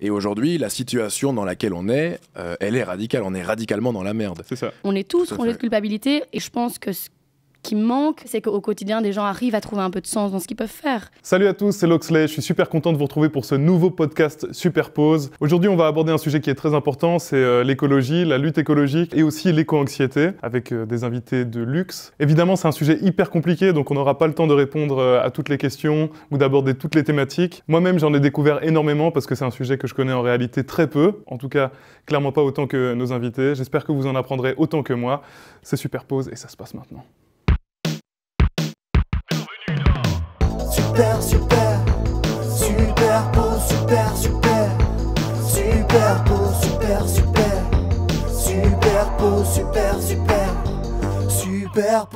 Et aujourd'hui, la situation dans laquelle on est, euh, elle est radicale. On est radicalement dans la merde. C'est ça. On est tous rongés de culpabilité. Et je pense que ce qui manque, c'est qu'au quotidien, des gens arrivent à trouver un peu de sens dans ce qu'ils peuvent faire. Salut à tous, c'est Loxley. Je suis super content de vous retrouver pour ce nouveau podcast Superpose. Aujourd'hui, on va aborder un sujet qui est très important, c'est euh, l'écologie, la lutte écologique et aussi l'éco-anxiété avec euh, des invités de luxe. Évidemment, c'est un sujet hyper compliqué, donc on n'aura pas le temps de répondre euh, à toutes les questions ou d'aborder toutes les thématiques. Moi-même, j'en ai découvert énormément parce que c'est un sujet que je connais en réalité très peu, en tout cas, clairement pas autant que nos invités. J'espère que vous en apprendrez autant que moi. C'est Superpose et ça se passe maintenant. super, super, super super super, super, super beau, super, super, super beau, super, super, super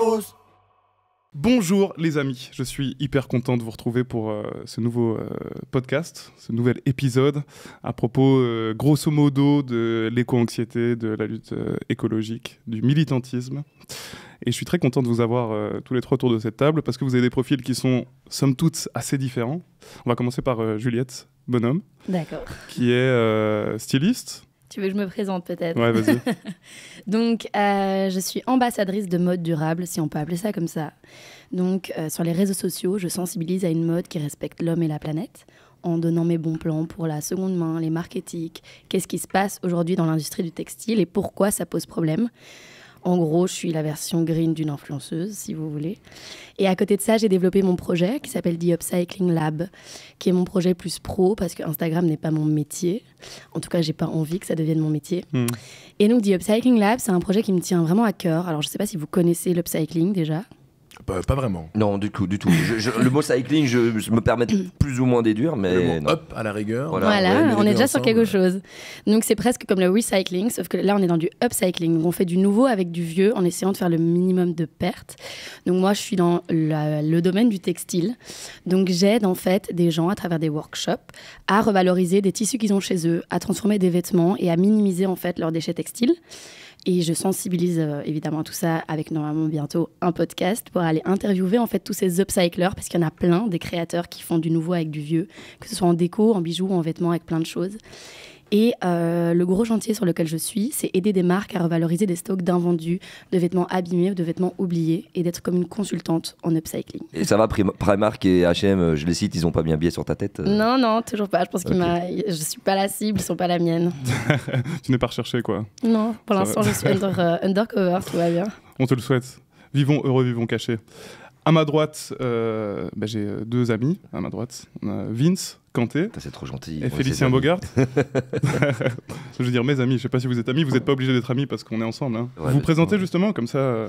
Bonjour les amis, je suis hyper content de vous retrouver pour euh, ce nouveau euh, podcast, ce nouvel épisode à propos euh, grosso modo de l'éco-anxiété, de la lutte écologique, du militantisme. Et je suis très content de vous avoir euh, tous les trois autour de cette table parce que vous avez des profils qui sont, somme toute, assez différents. On va commencer par euh, Juliette Bonhomme. D'accord. Qui est euh, styliste. Tu veux que je me présente peut-être Ouais, vas-y. Donc, je suis ambassadrice de mode durable, si on peut appeler ça comme ça. Donc, sur les réseaux sociaux, je sensibilise à une mode qui respecte l'homme et la planète en donnant mes bons plans pour la seconde main, les marques éthiques, qu'est-ce qui se passe aujourd'hui dans l'industrie du textile et pourquoi ça pose problème. En gros, je suis la version green d'une influenceuse, si vous voulez. Et à côté de ça, j'ai développé mon projet qui s'appelle The Upcycling Lab, qui est mon projet plus pro parce que Instagram n'est pas mon métier. En tout cas, j'ai pas envie que ça devienne mon métier. Hmm. Et donc, The Upcycling Lab, c'est un projet qui me tient vraiment à cœur. Alors, je ne sais pas si vous connaissez l'upcycling déjà. Pas, vraiment. Non, du coup, du tout. le mot cycling, je, me permets de plus ou moins déduire, mais le à la rigueur. Voilà, on est déjà sur quelque chose. Donc c'est presque comme le recycling, sauf que là on est dans du upcycling. on fait du nouveau avec du vieux en essayant de faire le minimum de pertes. Donc moi je suis dans le domaine du textile. Donc j'aide en fait des gens à travers des workshops à revaloriser des tissus qu'ils ont chez eux, à transformer des vêtements et à minimiser en fait leurs déchets textiles. Et je sensibilise euh, évidemment tout ça avec normalement bientôt un podcast pour aller interviewer en fait tous ces upcyclers parce qu'il y en a plein des créateurs qui font du nouveau avec du vieux, que ce soit en déco, en bijoux, en vêtements, avec plein de choses. Et euh, le gros chantier sur lequel je suis, c'est aider des marques à revaloriser des stocks d'invendus, de vêtements abîmés ou de vêtements oubliés, et d'être comme une consultante en upcycling. Et ça va, Primark et H&M, je les cite, ils n'ont pas bien biais sur ta tête euh Non, non, toujours pas. Je pense que je suis pas la cible, ils sont pas la mienne. tu n'es pas recherché, quoi Non, pour l'instant, je suis undercover, tout va bien. On te le souhaite. Vivons heureux, vivons cachés. À ma droite, euh, bah, j'ai euh, deux amis. À ma droite, on a Vince, Kanté. C'est trop gentil. Et Félicien Bogart. je veux dire, mes amis, je ne sais pas si vous êtes amis, vous n'êtes pas obligé d'être amis parce qu'on est ensemble. Hein. vous vous présentez justement, comme ça, euh,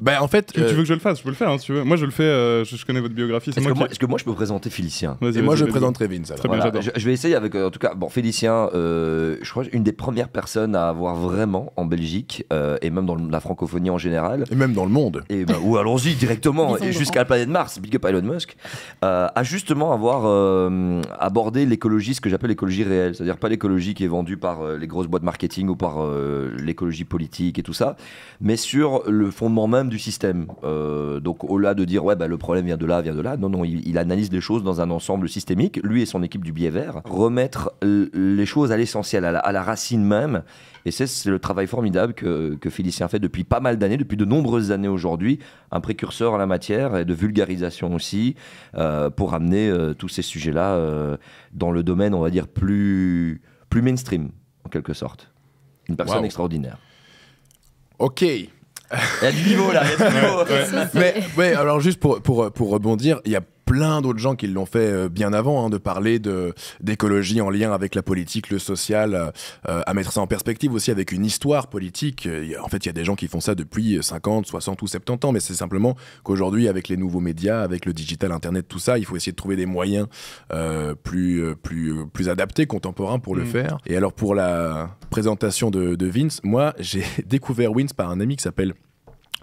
bah, en fait, tu, euh, veux que je le fasse Je peux le faire, hein, tu veux. Moi, je le fais. Euh, je, connais votre biographie. Est-ce que, moi, je peux présenter Félicien moi, je présente Révin Très je, je, vais essayer avec, euh, en tout cas, bon, Félicien. je crois une des premières personnes à avoir vraiment en Belgique et même dans la francophonie en général. Et même dans le monde. Et ben ou allons-y directement jusqu'à la planète Mars. Big up Elon Musk. à justement avoir abordé l'écologie, ce que j'appelle l'écologie réelle, c'est-à-dire pas l'écologie qui est vendue par les grosses boîtes marketing ou par l'écologie politique et tout ça, mais sur le fondement même du système. Euh, donc au-delà de dire ouais bah, le problème vient de là, vient de là, non non, il, analyse les choses dans un ensemble systémique. Lui et son équipe du biais vert remettre les choses à l'essentiel, à, la, racine même. Et c'est le travail formidable que, que Félicien fait depuis pas mal d'années, depuis de nombreuses années aujourd'hui, un précurseur en la matière et de vulgarisation aussi euh, pour amener euh, tous ces sujets-là dans le domaine, on va dire plus plus mainstream en quelque sorte. Une personne extraordinaire. Ok. Il y a du niveau là, il y a du niveau. Mais alors juste pour, pour, pour rebondir, il y a plein d'autres gens qui l'ont fait euh, bien avant, hein, de parler d'écologie en lien avec la politique, le social, euh, euh, à mettre ça en perspective aussi avec une histoire politique. En fait, il y a des gens qui font ça depuis 50, 60 ou 70 ans, mais c'est simplement qu'aujourd'hui, avec les nouveaux médias, avec le digital, Internet, tout ça, il faut essayer de trouver des moyens plus, plus, plus adaptés, contemporains pour le mm. faire. Et alors, pour la présentation de, de Vince, moi, j'ai découvert Vince par un ami qui s'appelle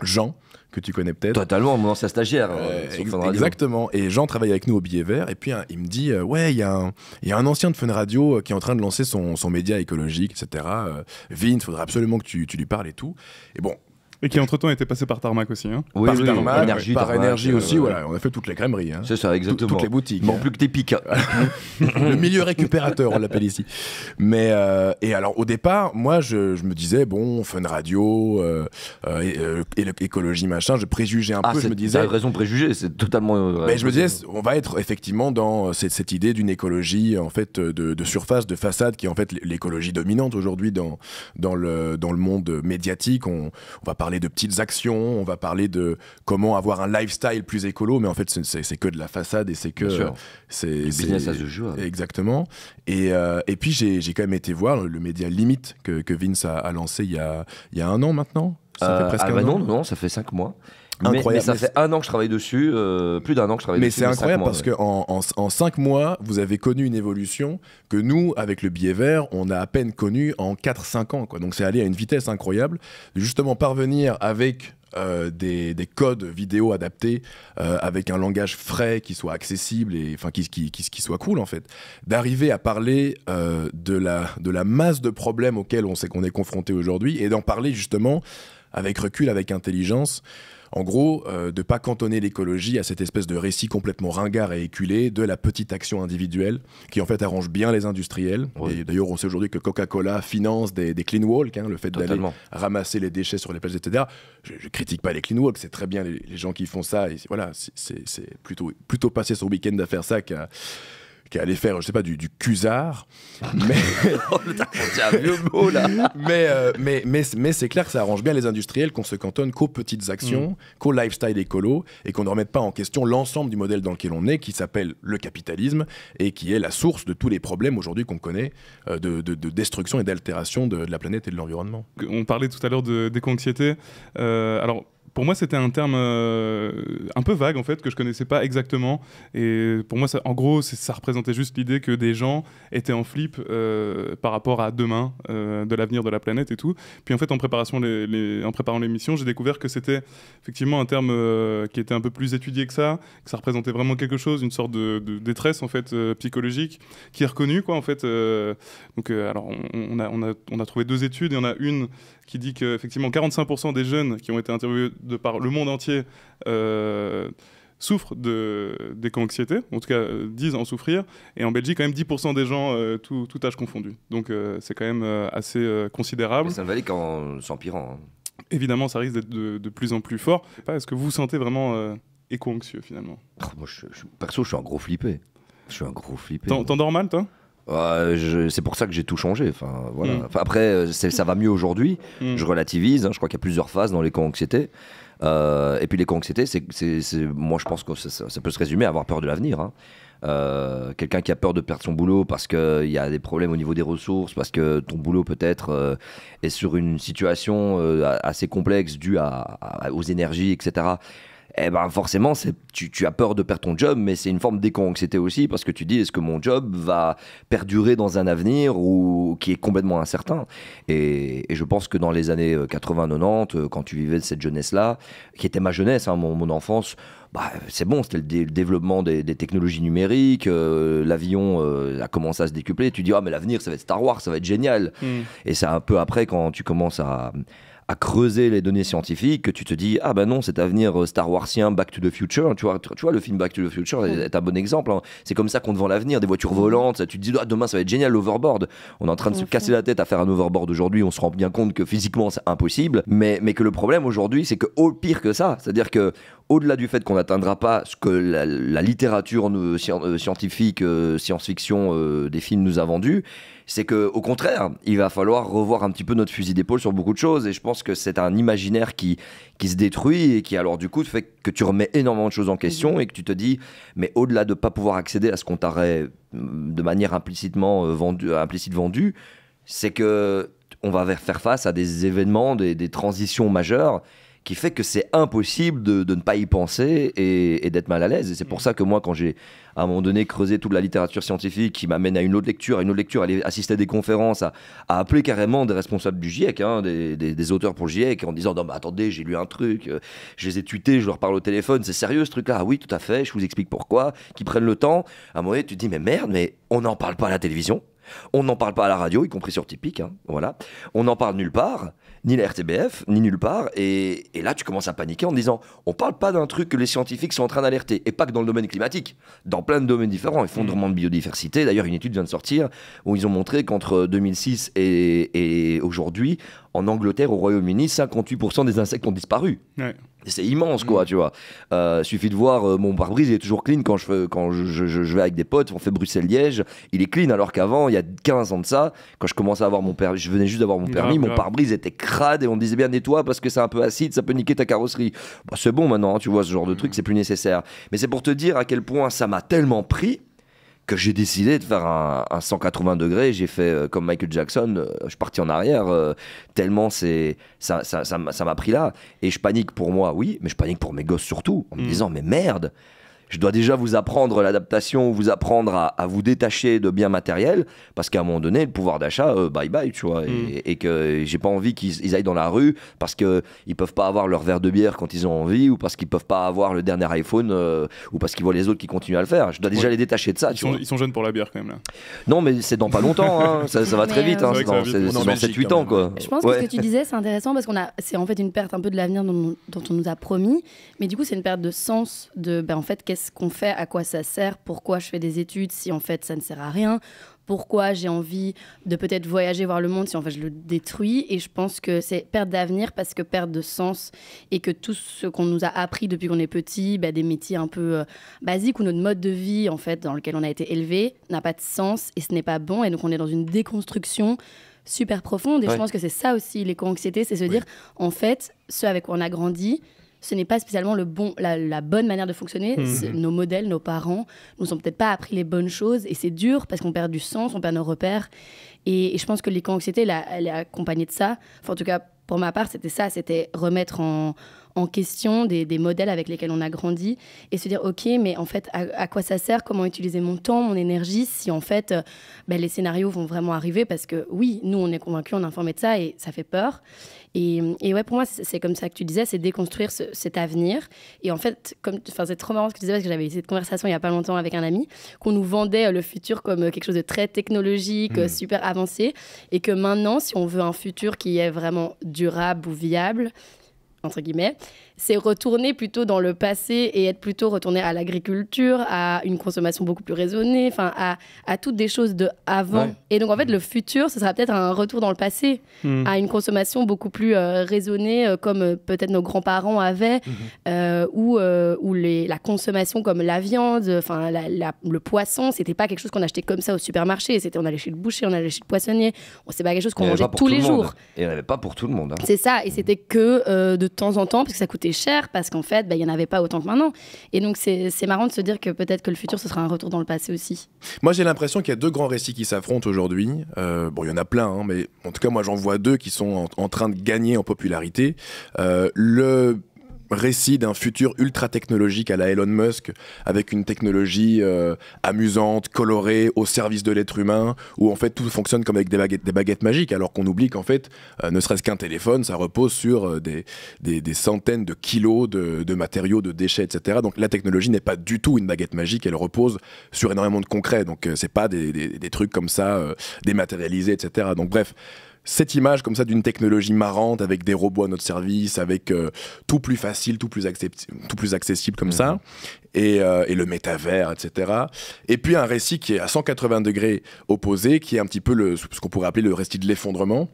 Jean, que tu connais peut-être. Totalement, mon ancien stagiaire. Euh, exactement. Et Jean travaille avec nous au Billet Vert. Et puis, il me dit euh, Ouais, il y, a un ancien de Fun Radio euh, qui est en train de lancer son, média écologique, etc. Vin, il faudrait absolument que tu, tu lui parles et tout. Et bon, et qui entre-temps était passé par Tarmac aussi. Hein. par Tarmac, énergie, par euh, aussi, voilà, on a fait toutes les crèmeries. Hein. C'est ça, exactement. Toutes les boutiques. Bon, hein. plus que des piques. le milieu récupérateur, on l'appelle ici. Mais, euh, et alors, au départ, moi, je, me disais, bon, fun radio, euh, euh écologie, machin, je préjugeais un ah, peu, je me disais. T'as raison, préjugé, c'est totalement. mais je me disais, on va être effectivement dans cette, idée d'une écologie, en fait, de, surface, de façade, qui est en fait l'écologie dominante aujourd'hui dans, dans, le, dans le monde médiatique. on va parler de petites actions, on va parler de comment avoir un lifestyle plus écolo, mais en fait, c'est que de la façade et c'est que. Euh, c'est business Exactement. Et, euh, puis, j'ai quand même été voir le média Limite que, que Vince a, lancé il y a, il y un an maintenant. Ça euh, fait presque ah un bah an. Non, non, ça fait cinq mois. Incroyable. Mais, ça fait un an que je travaille dessus, euh, plus d'un an que je travaille dessus. Mais c'est incroyable parce qu'en que en, cinq mois, vous avez connu une évolution que nous, avec le billet vert, on a à peine connue en 4-5 ans. Quoi. Donc c'est allé à une vitesse incroyable. Justement, parvenir avec euh, des, des, codes vidéo adaptés euh, avec un langage frais qui soit accessible et enfin qui, qui, qui, soit cool en fait d'arriver à parler de, la, de la masse de problèmes auxquels on sait qu'on est confronté aujourd'hui et d'en parler justement avec recul avec intelligence en gros, euh, de pas cantonner l'écologie à cette espèce de récit complètement ringard et éculé de la petite action individuelle qui en fait arrange bien les industriels. d'ailleurs, on sait aujourd'hui que Coca-Cola finance des, clean walks, hein, le fait d'aller ramasser les déchets sur les plages, etc. Je, critique pas les clean walks, c'est très bien les, gens qui font ça. Et voilà, c'est plutôt plutôt passer son week-end à faire ça qu'à qui allait faire, je sais pas, du, du cusard. mais oh, euh, mais, mais, mais, c'est clair que ça arrange bien les industriels qu'on se cantonne qu'aux petites actions, mm. qu'aux qu'au lifestyle écolo et qu'on ne remette pas en question l'ensemble du modèle dans lequel on est, qui s'appelle le capitalisme et qui est la source de tous les problèmes aujourd'hui qu'on connaît euh, de, destruction et d'altération de, la planète et de l'environnement. On parlait tout à l'heure de déconciété euh, alors, pour moi, c'était un terme euh, un peu vague, en fait, que je connaissais pas exactement. Et pour moi, en gros, ça représentait juste l'idée que des gens étaient en flip euh, par rapport à demain, euh, de l'avenir de la planète et tout. Puis en fait, en, préparation en préparant l'émission, j'ai découvert que c'était effectivement un terme qui était un peu plus étudié que ça, que ça représentait vraiment quelque chose, une sorte de, détresse, en fait, psychologique, qui est reconnue, quoi, en fait. donc, alors, on, on, a, on, a, on a trouvé deux études, il y en a une qui dit qu'effectivement 45% des jeunes qui ont été interviewés de par le monde entier euh, souffrent d'éco-anxiété, en tout cas euh, disent en souffrir, et en Belgique, quand même 10% des gens, euh, tout, âge confondu. Donc c'est quand même assez considérable. Mais ça ne valait qu'en s'empirant. Hein. Évidemment, ça risque d'être de, plus en plus fort. Est-ce que vous vous sentez vraiment éco-anxieux finalement oh, moi, je, Perso, je suis un gros flippé. Je suis un gros flippé. T'endors mal, toi euh, c'est pour ça que j'ai tout changé. Mm. après, euh, ça va mieux aujourd'hui. Mm. Je relativise. Hein, je crois qu'il y a plusieurs phases dans les con anxiétés euh, et puis les camps anxiétés moi je pense que ça, peut se résumer à avoir peur de l'avenir. Hein. quelqu'un qui a peur de perdre son boulot parce qu'il y a des problèmes au niveau des ressources, parce que ton boulot peut-être est sur une situation assez complexe due aux énergies, etc eh ben forcément, tu, as peur de perdre ton job, mais c'est une forme déco aussi, parce que tu dis, est-ce que mon job va perdurer dans un avenir ou qui est complètement incertain et, je pense que dans les années 80-90, euh, euh, quand tu vivais cette jeunesse-là, qui était ma jeunesse, hein, mon, enfance, bah, c'est bon, c'était le, développement des, technologies numériques, euh, l'avion a commencé à se décupler, tu dis, ah mais l'avenir, ça va être Star Wars, ça va être génial. Hmm. Et c'est un peu après, quand tu commences à, à creuser les données scientifiques que tu te dis ah bah non cet avenir euh, Star Warsien Back to the Future tu vois tu, vois le film Back to the Future est, un bon exemple hein. c'est comme ça qu'on te vend l'avenir des voitures volantes tu te dis ah, demain ça va être génial l'overboard on est en train de se casser la tête à faire un overboard aujourd'hui on se rend bien compte que physiquement c'est impossible mais mais que le problème aujourd'hui c'est que au pire que ça c'est à dire que au-delà du fait qu'on n'atteindra pas ce que la, littérature euh, euh, scientifique, euh, science-fiction des films nous a vendu, c'est que au contraire, il va falloir revoir un petit peu notre fusil d'épaule sur beaucoup de choses. Et je pense que c'est un imaginaire qui, qui se détruit et qui alors du coup fait que tu remets énormément de choses en question mhm. et que tu te dis, mais au-delà de ne pas pouvoir accéder à ce qu'on t'aurait de manière implicitement vendu, implicite vendu, c'est que on va faire face à des événements, des transitions majeures qui fait que c'est impossible de, ne pas y penser et, d'être mal à l'aise. Et c'est pour mm. ça que moi, quand j'ai à un moment donné creusé toute la littérature scientifique qui m'amène à une autre lecture, à une autre lecture, à aller assister à des conférences, à, appeler carrément des responsables du GIEC, hein, des, des, auteurs pour le GIEC, en disant non mais attendez, j'ai lu un truc, euh, je les ai tweetés, je leur parle au téléphone, c'est sérieux ce truc-là ah, Oui, tout à fait, je vous explique pourquoi, Qu'ils prennent le temps. À un moment donné, tu dis mais merde, mais on n'en parle pas à la télévision. On n'en parle pas à la radio, y compris sur Typique, hein, voilà. On n'en parle nulle part ni la RTBF, ni nulle part. Et, là, tu commences à paniquer en disant on parle pas d'un truc que les scientifiques sont en train d'alerter, et pas que dans le domaine climatique, dans plein de domaines différents, effondrement mm. de biodiversité. D'ailleurs, une étude vient de sortir où ils ont montré qu'entre 2006 et, et aujourd'hui, en Angleterre, au Royaume-Uni, 58% des insectes ont disparu. Ouais c'est immense quoi mm. tu vois euh, suffit de voir euh, mon pare-brise il est toujours clean quand je quand je, vais avec des potes on fait Bruxelles Liège il est clean alors qu'avant il y a 15 ans de ça quand je commençais à avoir mon permis je venais juste d'avoir mon permis mon pare-brise était crade et on disait bien nettoie parce que c'est un peu acide ça peut niquer ta carrosserie bah, c'est bon maintenant hein, tu vois ce genre de mm. truc c'est plus nécessaire mais c'est pour te dire à quel point ça m'a tellement pris que j'ai décidé de faire un, un 180 degrés. J'ai fait euh, comme Michael Jackson, euh, je suis parti en arrière, euh, tellement c'est ça, ça, ça, m'a pris là. Et je panique pour moi, oui, mais je panique pour mes gosses surtout, en me mm. disant, mais merde, je dois déjà vous apprendre l'adaptation, vous apprendre à, vous détacher de biens matériels, parce qu'à un moment donné, le pouvoir d'achat, euh, bye bye, tu vois, mm. et, que j'ai pas envie qu'ils aillent dans la rue parce qu'ils peuvent pas avoir leur verre de bière quand ils ont envie, ou parce qu'ils peuvent pas avoir le dernier iPhone, euh, ou parce qu'ils voient les autres qui continuent à le faire. Je dois déjà les détacher de ça, ils tu sont, vois. Ils sont jeunes pour la bière quand même, là. Non, mais c'est dans pas longtemps, hein. ça, va très hein, euh, vite, c'est hein. dans, 7-8 ans, quoi. Je pense que ce que tu disais, c'est intéressant parce qu'on a, c'est en fait une perte un peu de l'avenir dont, dont, on nous a promis, mais du coup, c'est une perte de sens de, ben, en fait, ce qu'on fait, à quoi ça sert, pourquoi je fais des études si en fait ça ne sert à rien, pourquoi j'ai envie de peut-être voyager voir le monde si en fait je le détruis. Et je pense que c'est perte d'avenir parce que perte de sens et que tout ce qu'on nous a appris depuis qu'on est petit, bah, des métiers un peu euh, basiques ou notre mode de vie en fait dans lequel on a été élevé n'a pas de sens et ce n'est pas bon. Et donc on est dans une déconstruction super profonde. Et je pense que c'est ça aussi l'éco-anxiété, c'est se dire en fait ce avec quoi on a grandi ce n'est pas spécialement le bon, la, bonne manière de fonctionner. Mmh. Nos modèles, nos parents, nous ont peut-être pas appris les bonnes choses et c'est dur parce qu'on perd du sens, on perd nos repères. Et, je pense que l'éco-anxiété, elle, elle est accompagnée de ça. Enfin, en tout cas, pour ma part, c'était ça, c'était remettre en, en question des, modèles avec lesquels on a grandi et se dire ok mais en fait à, quoi ça sert comment utiliser mon temps mon énergie si en fait euh, ben, les scénarios vont vraiment arriver parce que oui nous on est convaincu on est informé de ça et ça fait peur et, ouais pour moi c'est comme ça que tu disais c'est déconstruire cet avenir et en fait comme enfin c'est trop marrant ce que tu disais parce que j'avais cette conversation il y a pas longtemps avec un ami qu'on nous vendait euh, le futur comme euh, quelque chose de très technologique hmm. super avancé et que maintenant si on veut un futur qui est vraiment durable ou viable entre guillemets c'est retourner plutôt dans le passé et être plutôt retourné à l'agriculture, à une consommation beaucoup plus raisonnée, enfin à, à, toutes des choses de avant. Et donc en fait, le mm. futur, ce sera peut-être un retour dans le passé, mm. à une consommation beaucoup plus euh, raisonnée, euh, comme euh, peut-être nos grands-parents avaient, mm-hmm. ou ou les, la consommation comme la viande, enfin le poisson, c'était pas quelque chose qu'on achetait comme ça au supermarché. C'était on allait chez le boucher, on allait chez le poissonnier. On c'est pas quelque chose qu'on mangeait tous les jours. Et on n'avait pas pour tout le monde. Hein. C'est ça, et c'était que de temps en temps, parce que ça coûtait cher parce qu'en fait, bah, il y n'y en avait pas autant que maintenant. Et donc, c'est marrant de se dire que peut-être que le futur, ce sera un retour dans le passé aussi. Moi, j'ai l'impression qu'il y a deux grands récits qui s'affrontent aujourd'hui. Euh, bon, il y en a plein, hein, mais en tout cas, moi, j'en vois deux qui sont en, train de gagner en popularité. Euh, le récit d'un futur ultra technologique à la Elon Musk, avec une technologie euh, amusante, colorée, au service de l'être humain, où en fait tout fonctionne comme avec des baguettes, magiques, alors qu'on oublie qu'en fait, euh, ne serait-ce qu'un téléphone, ça repose sur euh, des, centaines de kilos de, matériaux, de déchets, etc. Donc la technologie n'est pas du tout une baguette magique, elle repose sur énormément de concret, donc c'est pas des, trucs comme ça dématérialisés, etc. Donc bref cette image comme ça d'une technologie marrante avec des robots à notre service, avec euh, tout plus facile, tout plus, accessible comme ça, mhm. euh, et, le métavers, etc. Et puis un récit qui est à 180 degrés opposé, qui est un petit peu le, ce qu'on pourrait appeler le récit de l'effondrement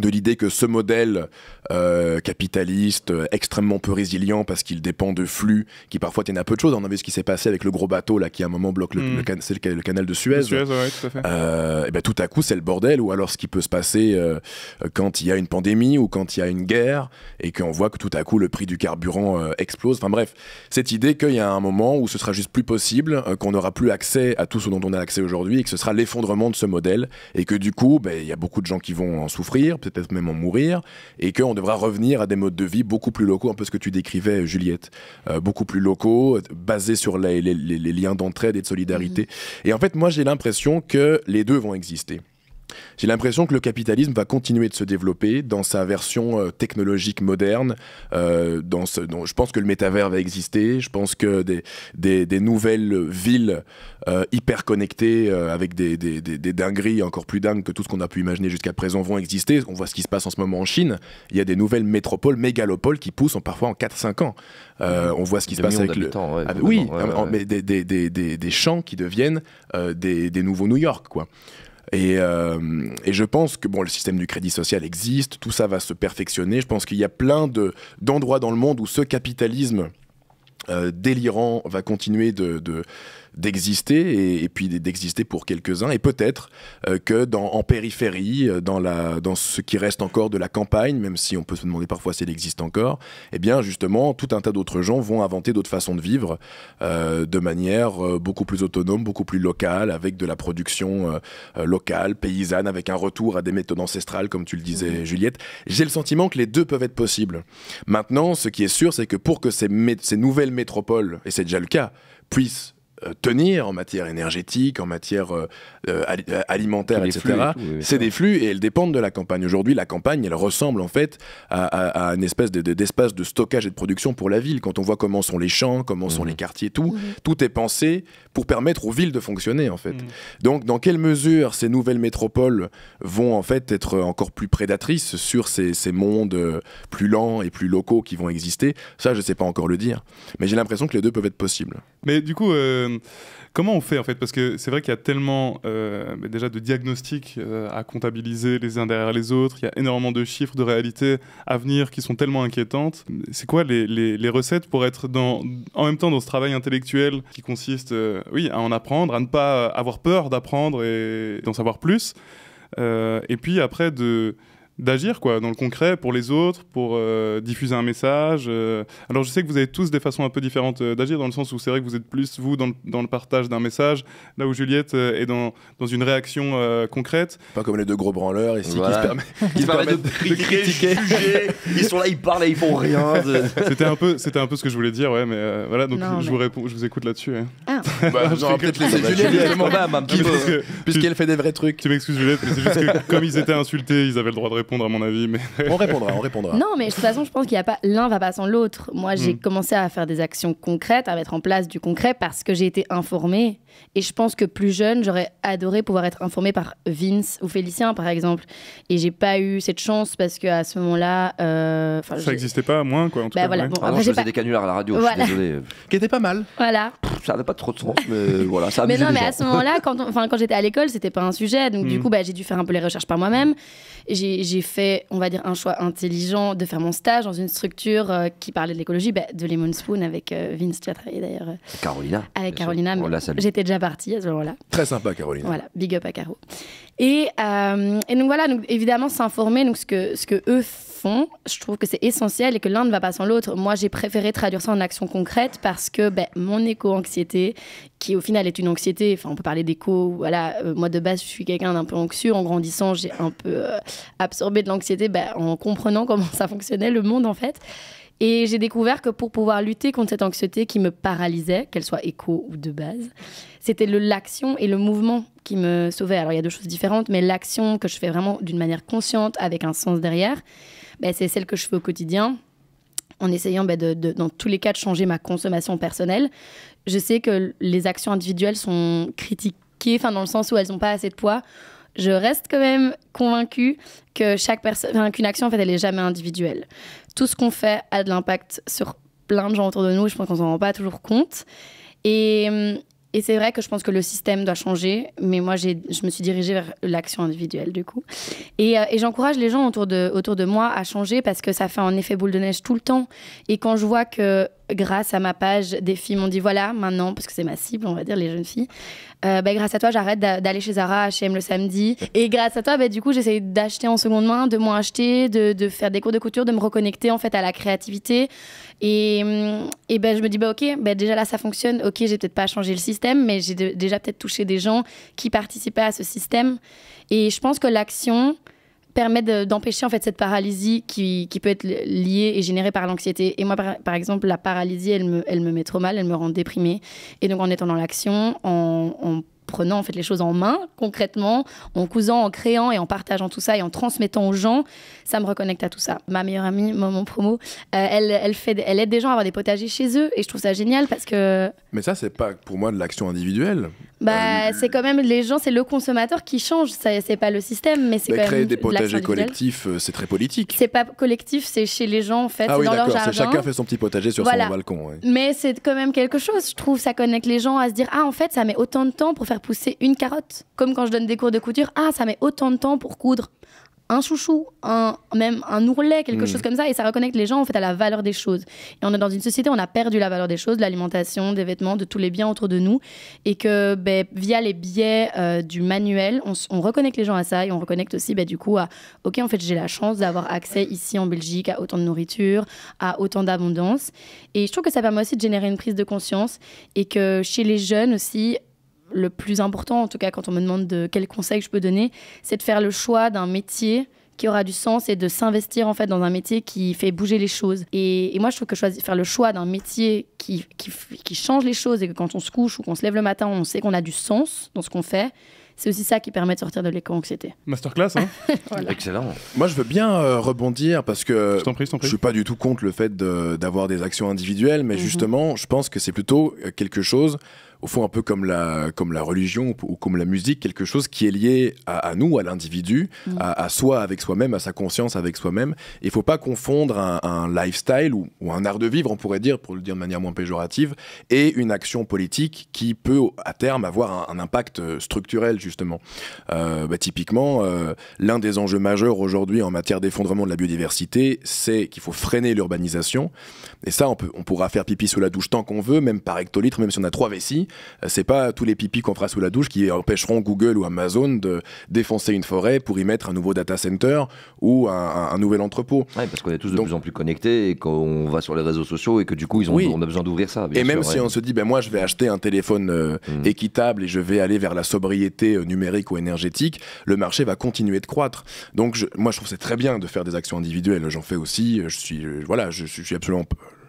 de l'idée que ce modèle euh, capitaliste euh, extrêmement peu résilient parce qu'il dépend de flux qui parfois tiennent à peu de choses. On a vu ce qui s'est passé avec le gros bateau là qui à un moment bloque le, mm. canal de Suez. tout, à euh, et ben, tout à coup c'est le bordel ou alors ce qui peut se passer quand il y a une pandémie ou quand il y a une guerre et qu'on voit que tout à coup le prix du carburant explose. Enfin bref, cette idée qu'il y a un moment où ce sera juste plus possible, qu'on n'aura plus accès à tout ce dont on a accès aujourd'hui et que ce sera l'effondrement de ce modèle et que du coup ben, il y a beaucoup de gens qui vont en souffrir peut-être même en mourir, et qu'on devra revenir à des modes de vie beaucoup plus locaux, un peu ce que tu décrivais, Juliette, euh, beaucoup plus locaux, basés sur les, liens d'entraide et de solidarité. Mm-hmm. Et en fait, moi, j'ai l'impression que les deux vont exister. J'ai l'impression que le capitalisme va continuer de se développer dans sa version euh, technologique moderne. Euh, dans je pense que le métavers va exister. Je pense que des, des, nouvelles villes euh, hyper connectées avec des, des, dingueries encore plus dingues que tout ce qu'on a pu imaginer jusqu'à présent vont exister. On voit ce qui se passe en ce moment en Chine. Il y a des nouvelles métropoles, mégalopoles qui poussent parfois en 4-5 ans. on voit ce qui se passe avec le. oui, mais des, champs qui deviennent des, nouveaux New York, quoi. Euh, et, je pense que bon, le système du crédit social existe, tout ça va se perfectionner. Je pense qu'il y a plein d'endroits dans le monde où ce capitalisme euh, délirant va continuer de d'exister et, puis d'exister pour quelques-uns. Et peut-être euh, que dans, en périphérie, euh, dans, la, dans ce qui reste encore de la campagne, même si on peut se demander parfois si elle existe encore, eh bien justement, tout un tas d'autres gens vont inventer d'autres façons de vivre euh, de manière beaucoup plus autonome, beaucoup plus locale, avec de la production locale, paysanne, avec un retour à des méthodes ancestrales, comme tu le disais, mhm. Juliette. J'ai le sentiment que les deux peuvent être possibles. Maintenant, ce qui est sûr, c'est que pour que ces, ces nouvelles métropoles, et c'est déjà le cas, puissent euh, tenir en matière énergétique, en matière euh, euh, alimentaire, etc. c'est des flux et elles dépendent de la campagne. Aujourd'hui, la campagne, elle ressemble en fait à, une espèce d'espace de, stockage et de production pour la ville. Quand on voit comment sont les champs, comment sont mhm. les quartiers, tout, tout est pensé pour permettre aux villes de fonctionner en fait. Mhm. Donc, dans quelle mesure ces nouvelles métropoles vont en fait être encore plus prédatrices sur ces, mondes plus lents et plus locaux qui vont exister Ça, je ne sais pas encore le dire, mais j'ai l'impression que les deux peuvent être possibles. Mais du coup. Euh, comment on fait en fait Parce que c'est vrai qu'il y a tellement euh, bah, déjà de diagnostics euh, à comptabiliser les uns derrière les autres. Il y a énormément de chiffres, de réalité à venir qui sont tellement inquiétantes. C'est quoi les, recettes pour être dans, en même temps dans ce travail intellectuel qui consiste, oui, à en apprendre, à ne pas avoir peur d'apprendre et d'en savoir plus, et puis après de d'agir quoi dans le concret pour les autres pour euh, diffuser un message euh. alors je sais que vous avez tous des façons un peu différentes euh, d'agir dans le sens où c'est vrai que vous êtes plus vous dans le, dans le partage d'un message là où Juliette est dans, dans une réaction concrète pas comme les deux gros branleurs ici qui se, permet, ils se permettent de, critiquer, ils sont là ils parlent et ils font rien c'était un peu c'était un peu ce que je voulais dire ouais mais voilà donc je, vous réponds, je vous écoute là-dessus hein. ah. bah, peut-être laisser Juliette puisqu'elle fait des vrais trucs tu m'excuses Juliette mais c'est juste comme ils étaient insultés ils avaient le droit de répondre à mon avis, mais on répondra, on répondra. Non, mais de toute façon, je pense qu'il n'y a pas l'un va pas sans l'autre. Moi, j'ai hmm. commencé à faire des actions concrètes, à mettre en place du concret parce que j'ai été informée et je pense que plus jeune, j'aurais adoré pouvoir être informée par Vince ou Félicien, par exemple. Et j'ai pas eu cette chance parce que à ce moment-là, euh, ça n'existait pas moins quoi. En tout bah cas, voilà. Ah je faisais des canulars à la radio. Je suis Qui était pas mal. Voilà. ça n'avait pas trop de sens, mais voilà, ça. mais non, mais à ce moment-là, quand enfin quand j'étais à l'école, c'était pas un sujet. Donc du mm. coup, bah, j'ai dû faire un peu les recherches par moi-même. J'ai fait, on va dire, un choix intelligent de faire mon stage dans une structure euh, qui parlait de l'écologie, bah, de Lemon Spoon avec euh, Vince. Tu as travaillé d'ailleurs. Carolina. Avec Carolina. J'étais déjà partie à ce moment-là. Très sympa, Caroline. Voilà, big up à Caro. Et, euh, donc voilà, donc, évidemment, s'informer, ce que, ce que eux font, je trouve que c'est essentiel et que l'un ne va pas sans l'autre. Moi, j'ai préféré traduire ça en action concrète parce que ben, mon éco-anxiété, qui au final est une anxiété, enfin on peut parler d'éco, voilà, euh, moi de base je suis quelqu'un d'un peu anxieux, en grandissant j'ai un peu euh, absorbé de l'anxiété ben, en comprenant comment ça fonctionnait le monde en fait. Et j'ai découvert que pour pouvoir lutter contre cette anxiété qui me paralysait, qu'elle soit écho ou de base, c'était l'action et le mouvement qui me sauvaient. Alors il y a deux choses différentes, mais l'action que je fais vraiment d'une manière consciente, avec un sens derrière, ben, c'est celle que je fais au quotidien en essayant ben, de, dans tous les cas de changer ma consommation personnelle. Je sais que les actions individuelles sont critiquées, enfin dans le sens où elles n'ont pas assez de poids je reste quand même convaincue que chaque personne, qu'une action, en fait, elle est jamais individuelle. Tout ce qu'on fait a de l'impact sur plein de gens autour de nous. Je pense qu'on s'en rend pas toujours compte. Et, c'est vrai que je pense que le système doit changer, mais moi, je me suis dirigée vers l'action individuelle, du coup. Euh, et, j'encourage les gens autour de, autour de moi à changer parce que ça fait un effet boule de neige tout le temps. Et quand je vois que, grâce à ma page, des filles m'ont dit voilà, maintenant, parce que c'est ma cible, on va dire, les jeunes filles, euh, ben, grâce à toi, j'arrête d'aller chez Zara, H&M le samedi. Et grâce à toi, ben, du coup, j'essaie d'acheter en seconde main, de moins acheter, de, faire des cours de couture, de me reconnecter en fait à la créativité. Et, mm, et ben je me dis bah ok, déjà là ça fonctionne. Ok, j'ai peut-être pas changé le système, mais j'ai déjà peut-être touché des gens qui participaient à ce système. Et je pense que l'action, permet d'empêcher en fait cette paralysie qui, qui, peut être liée et générée par l'anxiété. Et moi, par, exemple, la paralysie, elle me, elle me met trop mal, elle me rend déprimée. Et donc, en étant dans l'action, en, en prenant en fait les choses en main concrètement, en cousant, en créant et en partageant tout ça et en transmettant aux gens, ça me reconnecte à tout ça. Ma meilleure amie, mon Promo, euh, elle, elle, fait, elle aide des gens à avoir des potagers chez eux et je trouve ça génial parce que. Mais ça, c'est pas pour moi de l'action individuelle. Bah, bah c'est quand même les gens, c'est le consommateur qui change. C'est pas le système, mais c'est créer des potagers collectifs, euh, c'est très politique. C'est pas collectif, c'est chez les gens en fait, ah dans leur jardin. Chacun fait son petit potager sur son balcon. Mais c'est quand même quelque chose. Je trouve ça connecte les gens à se dire ah en fait ça met autant de temps pour faire pousser une carotte. Comme quand je donne des cours de couture, ah ça met autant de temps pour coudre un chouchou, un, même un ourlet, quelque mm. chose comme ça, et ça reconnecte les gens en fait à la valeur des choses. Et on est dans une société où on a perdu la valeur des choses, de l'alimentation, des vêtements, de tous les biens autour de nous, et que ben, via les biais euh, du manuel, on, on, reconnecte les gens à ça, et on reconnecte aussi ben, du coup à, ok, en fait j'ai la chance d'avoir accès ici en Belgique à autant de nourriture, à autant d'abondance. Et je trouve que ça permet aussi de générer une prise de conscience, et que chez les jeunes aussi, le plus important, en tout cas quand on me demande de quels conseils je peux donner, c'est de faire le choix d'un métier qui aura du sens et de s'investir en fait dans un métier qui fait bouger les choses. Et, moi, je trouve que faire le choix d'un métier qui, qui, change les choses et que quand on se couche ou qu'on se lève le matin, on sait qu'on a du sens dans ce qu'on fait. C'est aussi ça qui permet de sortir de l'éco-anxiété. Masterclass, hein Excellent. Moi, je veux bien euh, rebondir parce que je, ne suis pas du tout contre le fait d'avoir des actions individuelles, mais mhm. justement, je pense que c'est plutôt euh, quelque chose au fond un peu comme la, comme la religion ou comme la musique, quelque chose qui est lié à, nous, à l'individu, mm. à, soi avec soi-même, à sa conscience avec soi-même. Il ne faut pas confondre un, lifestyle ou, un art de vivre, on pourrait dire, pour le dire de manière moins péjorative, et une action politique qui peut à terme avoir un, impact euh, structurel justement. Euh, bah, typiquement, euh, l'un des enjeux majeurs aujourd'hui en matière d'effondrement de la biodiversité, c'est qu'il faut freiner l'urbanisation. Et ça, on, peut, on pourra faire pipi sous la douche tant qu'on veut, même par hectolitre, même si on a trois vessies. Euh, c'est pas tous les pipis qu'on fera sous la douche qui empêcheront Google ou Amazon de défoncer une forêt pour y mettre un nouveau data center ou un, nouvel entrepôt. Oui, parce qu'on est tous de plus en plus connectés et qu'on va sur les réseaux sociaux et que du coup, ils ont, on a besoin d'ouvrir ça. et même si on se dit, ben moi, je vais acheter un téléphone euh, mm. équitable et je vais aller vers la sobriété euh, numérique ou énergétique, le marché va continuer de croître. Donc, moi, je trouve c'est très bien de faire des actions individuelles. J'en fais aussi. Je suis, voilà, je suis absolument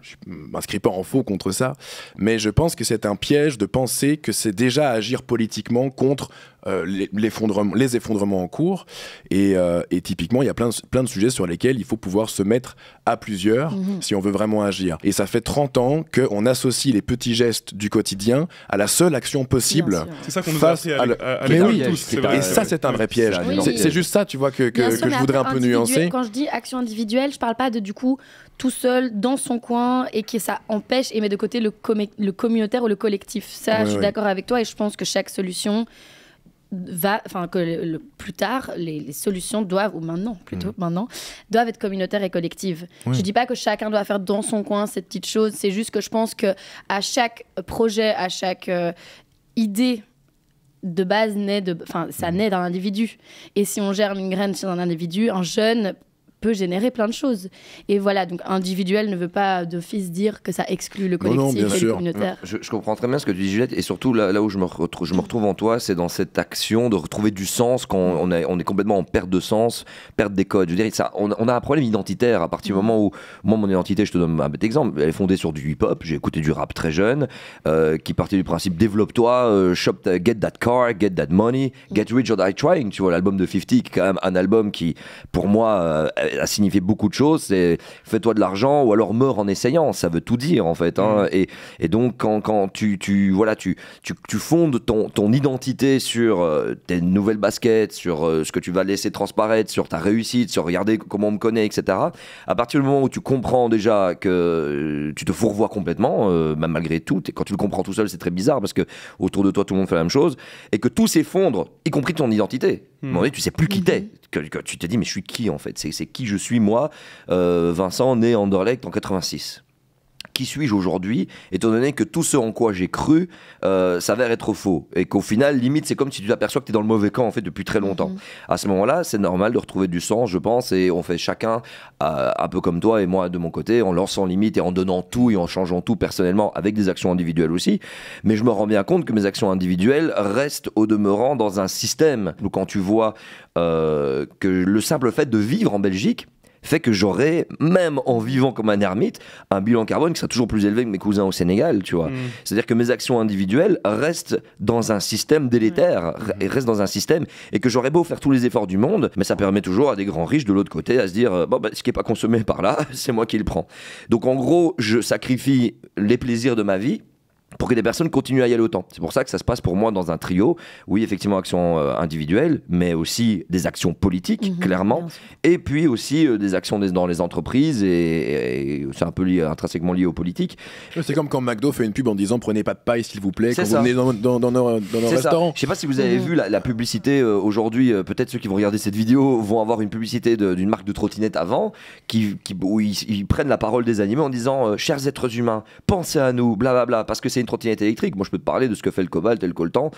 je m'inscris pas en faux contre ça, mais je pense que c'est un piège de penser que c'est déjà agir politiquement contre euh, l'effondrement, les effondrements en cours. Euh, et, typiquement, il y a plein de, plein de sujets sur lesquels il faut pouvoir se mettre à plusieurs mm-hmm. si on veut vraiment agir. Et ça fait 30 ans qu'on associe les petits gestes du quotidien à la seule action possible. C'est ça qu'on nous a à, à, à, Et ça, c'est un vrai piège. C'est juste ça, tu vois, que, je voudrais un peu nuancer. Quand je dis action individuelle, je parle pas de du coup tout seul dans son coin et que ça empêche et met de côté le, le communautaire ou le collectif. Ça, je suis d'accord avec toi et je pense que chaque solution va, enfin que plus tard, les, solutions doivent, ou maintenant plutôt, mm. maintenant, doivent être communautaires et collectives. Je ne dis pas que chacun doit faire dans son coin cette petite chose, c'est juste que je pense que à chaque projet, à chaque euh, idée de base naît de, enfin, ça mm. naît dans l'individu Et si on gère une graine chez un individu, un jeune peut générer plein de choses. Et voilà, donc individuel ne veut pas d'office dire que ça exclut le collectif et le communautaire. Je, comprends très bien ce que tu dis, Juliette, et surtout là, où je me, retrouve, je me retrouve en toi, c'est dans cette action de retrouver du sens quand on, est, on est complètement en perte de sens, perte des codes. Je veux dire, ça, on, a un problème identitaire à partir du moment où, moi, mon identité, je te donne un bête exemple, elle est fondée sur du hip-hop, j'ai écouté du rap très jeune, euh, qui partait du principe développe-toi, euh, shop, get that car, get that money, get rich or die trying, tu vois, l'album de 50, qui est quand même un album qui, pour moi, euh, a signifié beaucoup de choses. C'est fais-toi de l'argent ou alors meurs en essayant. Ça veut tout dire en fait. Hein. Mm. Et, et, donc quand, tu, tu, voilà tu, fondes ton, identité sur euh, tes nouvelles baskets, sur euh, ce que tu vas laisser transparaître, sur ta réussite, sur regarder comment on me connaît, etc. À partir du moment où tu comprends déjà que euh, tu te fourvoies complètement, bah, malgré tout, et quand tu le comprends tout seul, c'est très bizarre parce que autour de toi tout le monde fait la même chose et que tout s'effondre, y compris ton identité. Mhm. tu sais plus qui mhm. t'es. Que, tu te dis, mais je suis qui en fait C'est qui je suis moi euh, Vincent, né en Anderlecht en 86 qui suis-je aujourd'hui, étant donné que tout ce en quoi j'ai cru euh, s'avère être faux. Et qu'au final, limite, c'est comme si tu t'aperçois que tu es dans le mauvais camp, en fait, depuis très mhm. longtemps. À ce moment-là, c'est normal de retrouver du sens, je pense, et on fait chacun, euh, un peu comme toi et moi de mon côté, en lançant limite et en donnant tout et en changeant tout personnellement, avec des actions individuelles aussi. Mais je me rends bien compte que mes actions individuelles restent au demeurant dans un système. Donc quand tu vois euh, que le simple fait de vivre en Belgique, fait que j'aurai, même en vivant comme un ermite, un bilan carbone qui sera toujours plus élevé que mes cousins au Sénégal, tu vois. Mm. C'est-à-dire que mes actions individuelles restent dans un système délétère, et restent dans un système, et que j'aurais beau faire tous les efforts du monde, mais ça permet toujours à des grands riches de l'autre côté à se dire, euh, bah, ce qui n'est pas consommé par là, c'est moi qui le prends. Donc en gros, je sacrifie les plaisirs de ma vie pour que des personnes continuent à y aller autant. C'est pour ça que ça se passe pour moi dans un trio. Oui, effectivement, actions euh, individuelles, mais aussi des actions politiques, mhm, clairement, et puis aussi euh, des actions dans les entreprises, et, c'est un peu intrinsèquement lié aux politiques. C'est comme quand McDo fait une pub en disant prenez pas de paille, s'il vous plaît, quand vous venez dans, dans, dans nos, dans Je sais pas si vous avez mhm. vu la, publicité euh, aujourd'hui, peut-être ceux qui vont regarder cette vidéo vont avoir une publicité d'une marque de trottinette avant, qui, où ils, prennent la parole des animaux en disant Chers êtres humains, pensez à nous, blablabla, parce que c'est trottinette électrique. Moi, je peux te parler de ce que fait le cobalt et le coltan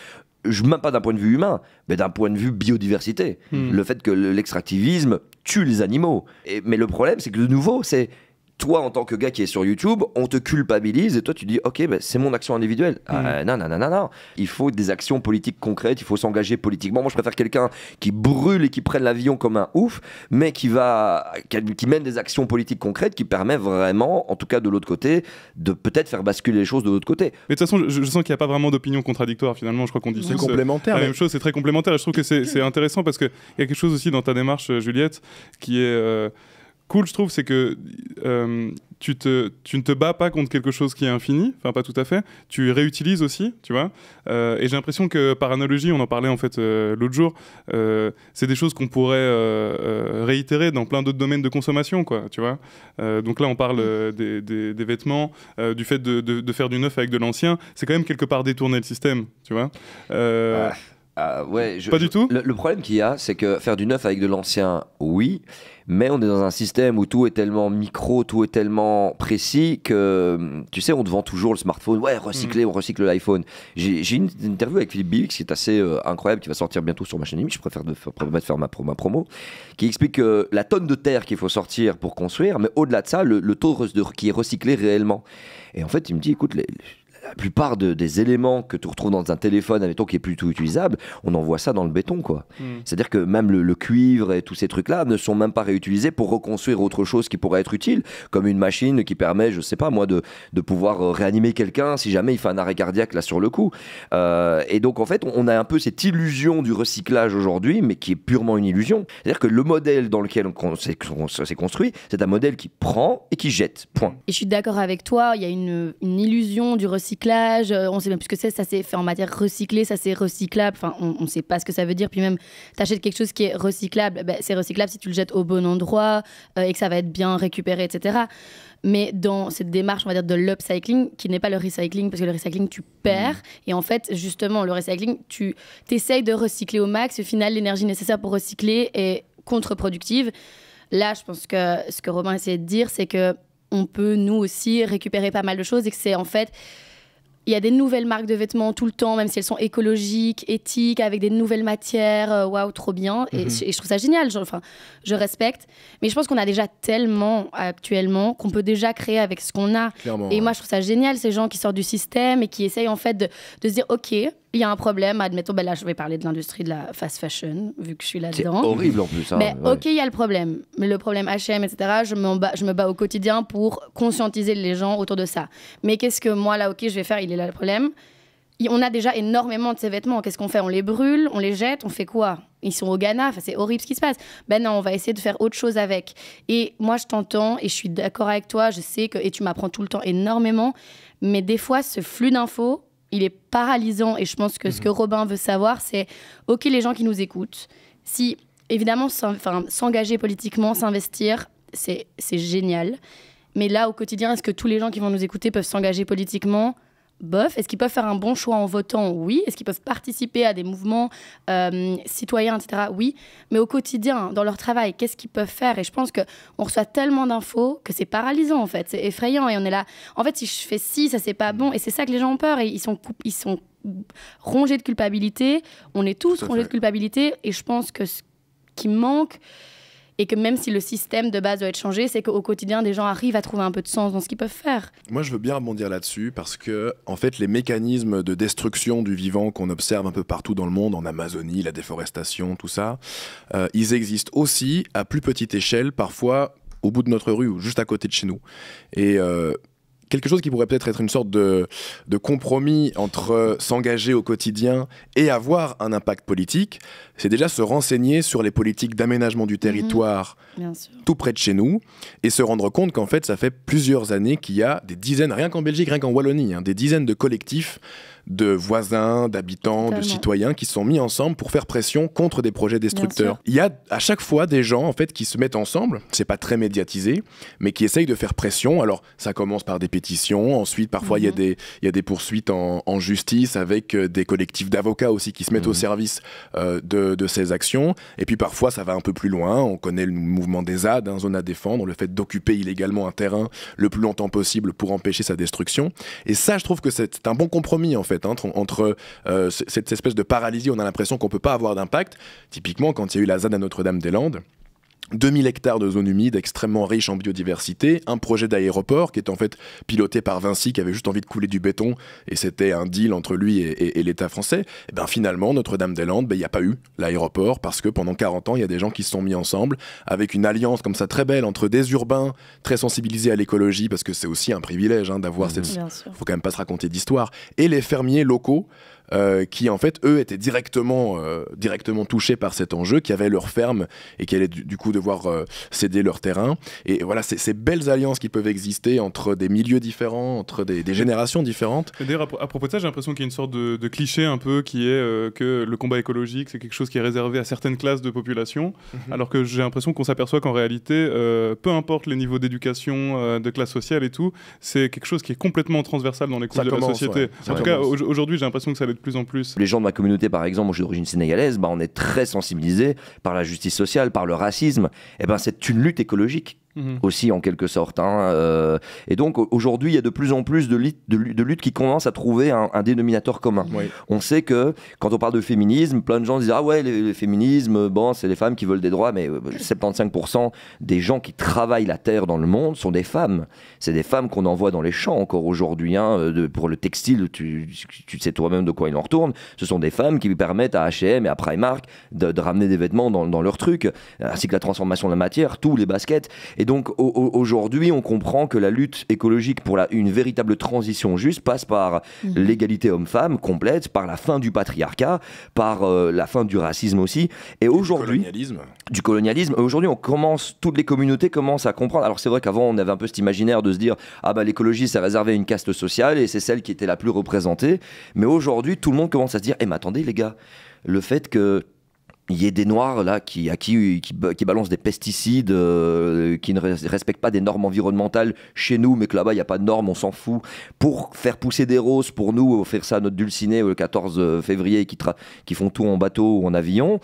je, même pas d'un point de vue humain, mais d'un point de vue biodiversité. Hmm. Le fait que l'extractivisme tue les animaux. mais le problème, c'est que de nouveau, c'est toi, en tant que gars qui est sur YouTube, on te culpabilise et toi, tu dis, OK, c'est mon action individuelle. non, non, non, non, non. Il faut des actions politiques concrètes, il faut s'engager politiquement. Moi, je préfère quelqu'un qui brûle et qui prenne l'avion comme un ouf, mais qui va, qui, mène des actions politiques concrètes qui permettent vraiment, en tout cas de l'autre côté, de peut-être faire basculer les choses de l'autre côté. Mais de toute façon, je, sens qu'il n'y a pas vraiment d'opinion contradictoire finalement. Je crois qu'on dit c'est complémentaire. La même chose, c'est très complémentaire. Je trouve que c'est intéressant parce qu'il y a quelque chose aussi dans ta démarche, Juliette, qui est cool, je trouve, c'est que euh, tu, te, ne te bats pas contre quelque chose qui est infini, enfin pas tout à fait, tu réutilises aussi, tu vois. Euh, et j'ai l'impression que par analogie, on en parlait en fait euh, l'autre jour, c'est des choses qu'on pourrait réitérer dans plein d'autres domaines de consommation, quoi, tu vois. donc là, on parle mm. des, vêtements, du fait de, faire du neuf avec de l'ancien, c'est quand même quelque part détourner le système, tu vois. Ah, ah, pas du tout. Le, le problème qu'il y a, c'est que faire du neuf avec de l'ancien, oui mais on est dans un système où tout est tellement micro, tout est tellement précis que, hum, tu sais, on te vend toujours le smartphone, ouais, recycler, mm. on recycle l'iPhone. J'ai une, interview avec Philippe Bix qui est assez euh, incroyable, qui va sortir bientôt sur ma chaîne je préfère de, faire ma, promo, qui explique la tonne de terre qu'il faut sortir pour construire, mais au-delà de ça, le, taux de, qui est recyclé réellement. Et en fait, il me dit, écoute, les la plupart des éléments que tu retrouves dans un téléphone, admettons, qui est plutôt utilisable, on envoie ça dans le béton, quoi. Hmm. C'est-à-dire que même le, cuivre et tous ces trucs-là ne sont même pas réutilisés pour reconstruire autre chose qui pourrait être utile, comme une machine qui permet, je sais pas moi, de, de pouvoir euh, réanimer quelqu'un si jamais il fait un arrêt cardiaque là sur le coup. Euh, et donc, en fait, on a un peu cette illusion du recyclage aujourd'hui, mais qui est purement une illusion. C'est-à-dire que le modèle dans lequel on s'est construit, c'est un modèle qui prend et qui jette. Point. Et je suis d'accord avec toi, il y a une illusion du recyclage on euh, on sait même plus ce que c'est, ça s'est fait en matière recyclée, ça c'est recyclable, enfin on ne sait pas ce que ça veut dire, puis même t'achètes quelque chose qui est recyclable, ben, c'est recyclable si tu le jettes au bon endroit euh, et que ça va être bien récupéré, etc. Mais dans cette démarche, on va dire, de l'upcycling, qui n'est pas le recycling, parce que le recycling, tu perds. Mmh. Et en fait, justement, le recycling, tu t'essayes de recycler au max. Au final, l'énergie nécessaire pour recycler est contre-productive. Là, je pense que ce que Robin essayait de dire, c'est que on peut nous aussi récupérer pas mal de choses et que c'est en fait il y a des nouvelles marques de vêtements tout le temps, même si elles sont écologiques, éthiques, avec des nouvelles matières. Euh, waouh, trop bien. Mhm. et, je trouve ça génial. Je, enfin, je respecte. Mais je pense qu'on a déjà tellement actuellement qu'on peut déjà créer avec ce qu'on a. et moi, je trouve ça génial, ces gens qui sortent du système et qui essayent en fait de, de se dire, OK, il y a un problème, admettons, ben là je vais parler de l'industrie de la fast fashion, vu que je suis là-dedans. C'est horrible en plus. Hein, ben, ok, il y a le problème, mais le problème HM, etc., je, bats, je me bats au quotidien pour conscientiser les gens autour de ça. Mais qu'est-ce que moi là, ok, je vais faire, il est là le problème. on a déjà énormément de ces vêtements. Qu'est-ce qu'on fait On les brûle, on les jette, on fait quoi Ils sont au Ghana, enfin, c'est horrible ce qui se passe. Ben non, on va essayer de faire autre chose avec. Et moi, je t'entends et je suis d'accord avec toi, je sais que, et tu m'apprends tout le temps énormément, mais des fois, ce flux d'infos, il est paralysant. Et je pense que ce que mhm. Robin veut savoir, c'est OK, les gens qui nous écoutent, si évidemment s'engager politiquement, s'investir, c'est génial. Mais là, au quotidien, est-ce que tous les gens qui vont nous écouter peuvent s'engager politiquement bof. Est-ce qu'ils peuvent faire un bon choix en votant Oui. Est-ce qu'ils peuvent participer à des mouvements euh, citoyens, etc. Oui. Mais au quotidien, dans leur travail, qu'est-ce qu'ils peuvent faire Et je pense qu'on reçoit tellement d'infos que c'est paralysant, en fait. C'est effrayant. Et on est là. En fait, si je fais ci, ça, c'est pas bon. Et c'est ça que les gens ont peur. Et ils sont, ils sont rongés de culpabilité. On est tous rongés de culpabilité. Et je pense que ce qui manque, et que même si le système de base doit être changé, c'est qu'au quotidien, des gens arrivent à trouver un peu de sens dans ce qu'ils peuvent faire. Moi, je veux bien rebondir là-dessus parce que, en fait, les mécanismes de destruction du vivant qu'on observe un peu partout dans le monde, en Amazonie, la déforestation, tout ça, euh, ils existent aussi à plus petite échelle, parfois au bout de notre rue ou juste à côté de chez nous. Et. Euh, quelque chose qui pourrait peut-être être une sorte de, compromis entre euh, s'engager au quotidien et avoir un impact politique, c'est déjà se renseigner sur les politiques d'aménagement du mhm. territoire tout près de chez nous et se rendre compte qu'en fait, ça fait plusieurs années qu'il y a des dizaines, rien qu'en Belgique, rien qu'en Wallonie, hein, des dizaines de collectifs de voisins, d'habitants, de citoyens qui sont mis ensemble pour faire pression contre des projets destructeurs. Il y a à chaque fois des gens en fait qui se mettent ensemble, c'est pas très médiatisé, mais qui essayent de faire pression. Alors ça commence par des pétitions, ensuite parfois il y, a mhm. des, y a des poursuites en, justice avec euh, des collectifs d'avocats aussi qui se mettent au mhm. service euh, de, ces actions. Et puis parfois ça va un peu plus loin, on connaît le mouvement des ZAD, hein, zone à défendre, le fait d'occuper illégalement un terrain le plus longtemps possible pour empêcher sa destruction. Et ça je trouve que c'est un bon compromis en fait. Hein, entre euh, cette espèce de paralysie, on a l'impression qu'on peut pas avoir d'impact. Typiquement, quand il y a eu la ZAD à Notre-Dame-des-Landes, 2000 hectares de zones humides extrêmement riches en biodiversité, un projet d'aéroport qui est en fait piloté par Vinci qui avait juste envie de couler du béton et c'était un deal entre lui et, l'État français. Et eh ben finalement, Notre-Dame-des-Landes, ben, il n'y a pas eu l'aéroport parce que pendant 40 ans, il y a des gens qui se sont mis ensemble avec une alliance comme ça très belle entre des urbains très sensibilisés à l'écologie parce que c'est aussi un privilège hein, d'avoir il mmh. ne Faut quand même pas se raconter d'histoire et les fermiers locaux euh, qui en fait, eux, étaient directement, euh, directement touchés par cet enjeu, qui avaient leur ferme et qui allaient du, coup devoir euh, céder leur terrain. Et voilà, ces belles alliances qui peuvent exister entre des milieux différents, entre des, générations différentes. D'ailleurs, à, propos de ça, j'ai l'impression qu'il y a une sorte de, cliché un peu qui est que le combat écologique, c'est quelque chose qui est réservé à certaines classes de population, mhm. alors que j'ai l'impression qu'on s'aperçoit qu'en réalité, peu importe les niveaux d'éducation, de classe sociale et tout, c'est quelque chose qui est complètement transversal dans les couches de la société. en tout cas, aujourd'hui, j'ai l'impression que ça plus en plus. Les gens de ma communauté, par exemple, moi je suis d'origine sénégalaise, bah, on est très sensibilisés par la justice sociale, par le racisme. Et eh ben c'est une lutte écologique Mhm. aussi en quelque sorte. Hein, euh, et donc aujourd'hui, il y a de plus en plus de luttes de lutte qui commencent à trouver un, dénominateur commun. On sait que quand on parle de féminisme, plein de gens disent Ah ouais, le féminisme, bon, c'est les femmes qui veulent des droits, mais 75% euh, des gens qui travaillent la terre dans le monde sont des femmes. C'est des femmes qu'on envoie dans les champs encore aujourd'hui. Hein, euh, pour le textile, tu, sais toi-même de quoi il en retourne. Ce sont des femmes qui permettent à HM et à Primark de, ramener des vêtements dans, dans leur truc, ainsi que la transformation de la matière, tous les baskets. Et donc aujourd'hui, on comprend que la lutte écologique pour une véritable transition juste passe par mhm. l'égalité homme-femme complète, par la fin du patriarcat, par euh, la fin du racisme aussi. Et aujourd'hui, du colonialisme. Aujourd'hui, on commence, toutes les communautés commencent à comprendre. Alors c'est vrai qu'avant, on avait un peu cet imaginaire de se dire ah bah l'écologie, ça réservait une caste sociale et c'est celle qui était la plus représentée. Mais aujourd'hui, tout le monde commence à se dire eh mais attendez les gars, le fait que il y a des noirs là qui, à qui, qui, balancent des pesticides, euh, qui ne respectent pas des normes environnementales chez nous, mais que là-bas il n'y a pas de normes, on s'en fout, pour faire pousser des roses, pour nous euh, faire ça à notre dulciné euh, le 14 février, qui, qui font tout en bateau ou en avion.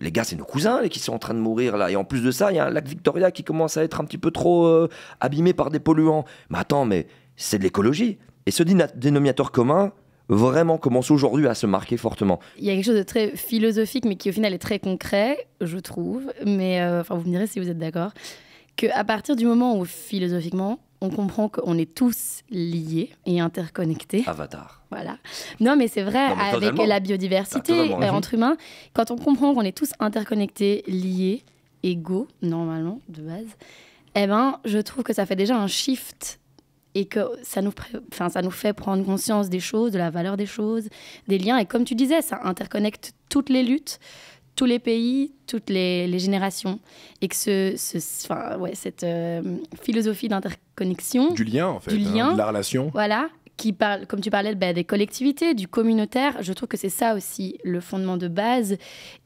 les gars, c'est nos cousins les, qui sont en train de mourir là. Et en plus de ça, il y a un lac Victoria qui commence à être un petit peu trop abîmé par des polluants. Mais attends, mais c'est de l'écologie. Et ce dénominateur commun, vraiment commence aujourd'hui à se marquer fortement. Il y a quelque chose de très philosophique, mais qui au final est très concret, je trouve. Mais euh, vous me direz si vous êtes d'accord. Qu'à partir du moment où philosophiquement, on comprend qu'on est tous liés et interconnectés. Avatar. Voilà. Non, mais c'est vrai, avec la biodiversité ah, euh, entre humains, quand on comprend qu'on est tous interconnectés, liés, égaux, normalement, de base, eh ben, je trouve que ça fait déjà un shift et que ça nous, ça nous fait prendre conscience des choses, de la valeur des choses, des liens. Et comme tu disais, ça interconnecte toutes les luttes, tous les pays, toutes les, générations. Et que ce, ouais, cette euh, philosophie d'interconnexion. Du lien, en fait. Du hein, lien. de la relation. Voilà. Qui parle, comme tu parlais bah, des collectivités, du communautaire, je trouve que c'est ça aussi le fondement de base.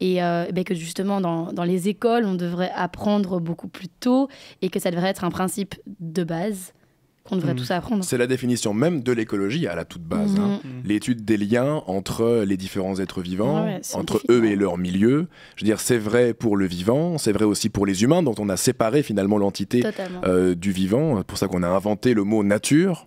Et euh, bah, que justement, dans, dans les écoles, on devrait apprendre beaucoup plus tôt et que ça devrait être un principe de base qu'on devrait mm. tous apprendre. C'est la définition même de l'écologie à la toute base. Mm. Hein. Mm. L'étude des liens entre les différents êtres vivants, entre eux et leur milieu. Je veux dire, c'est vrai pour le vivant, c'est vrai aussi pour les humains, dont on a séparé finalement l'entité euh, du vivant. pour ça qu'on a inventé le mot nature.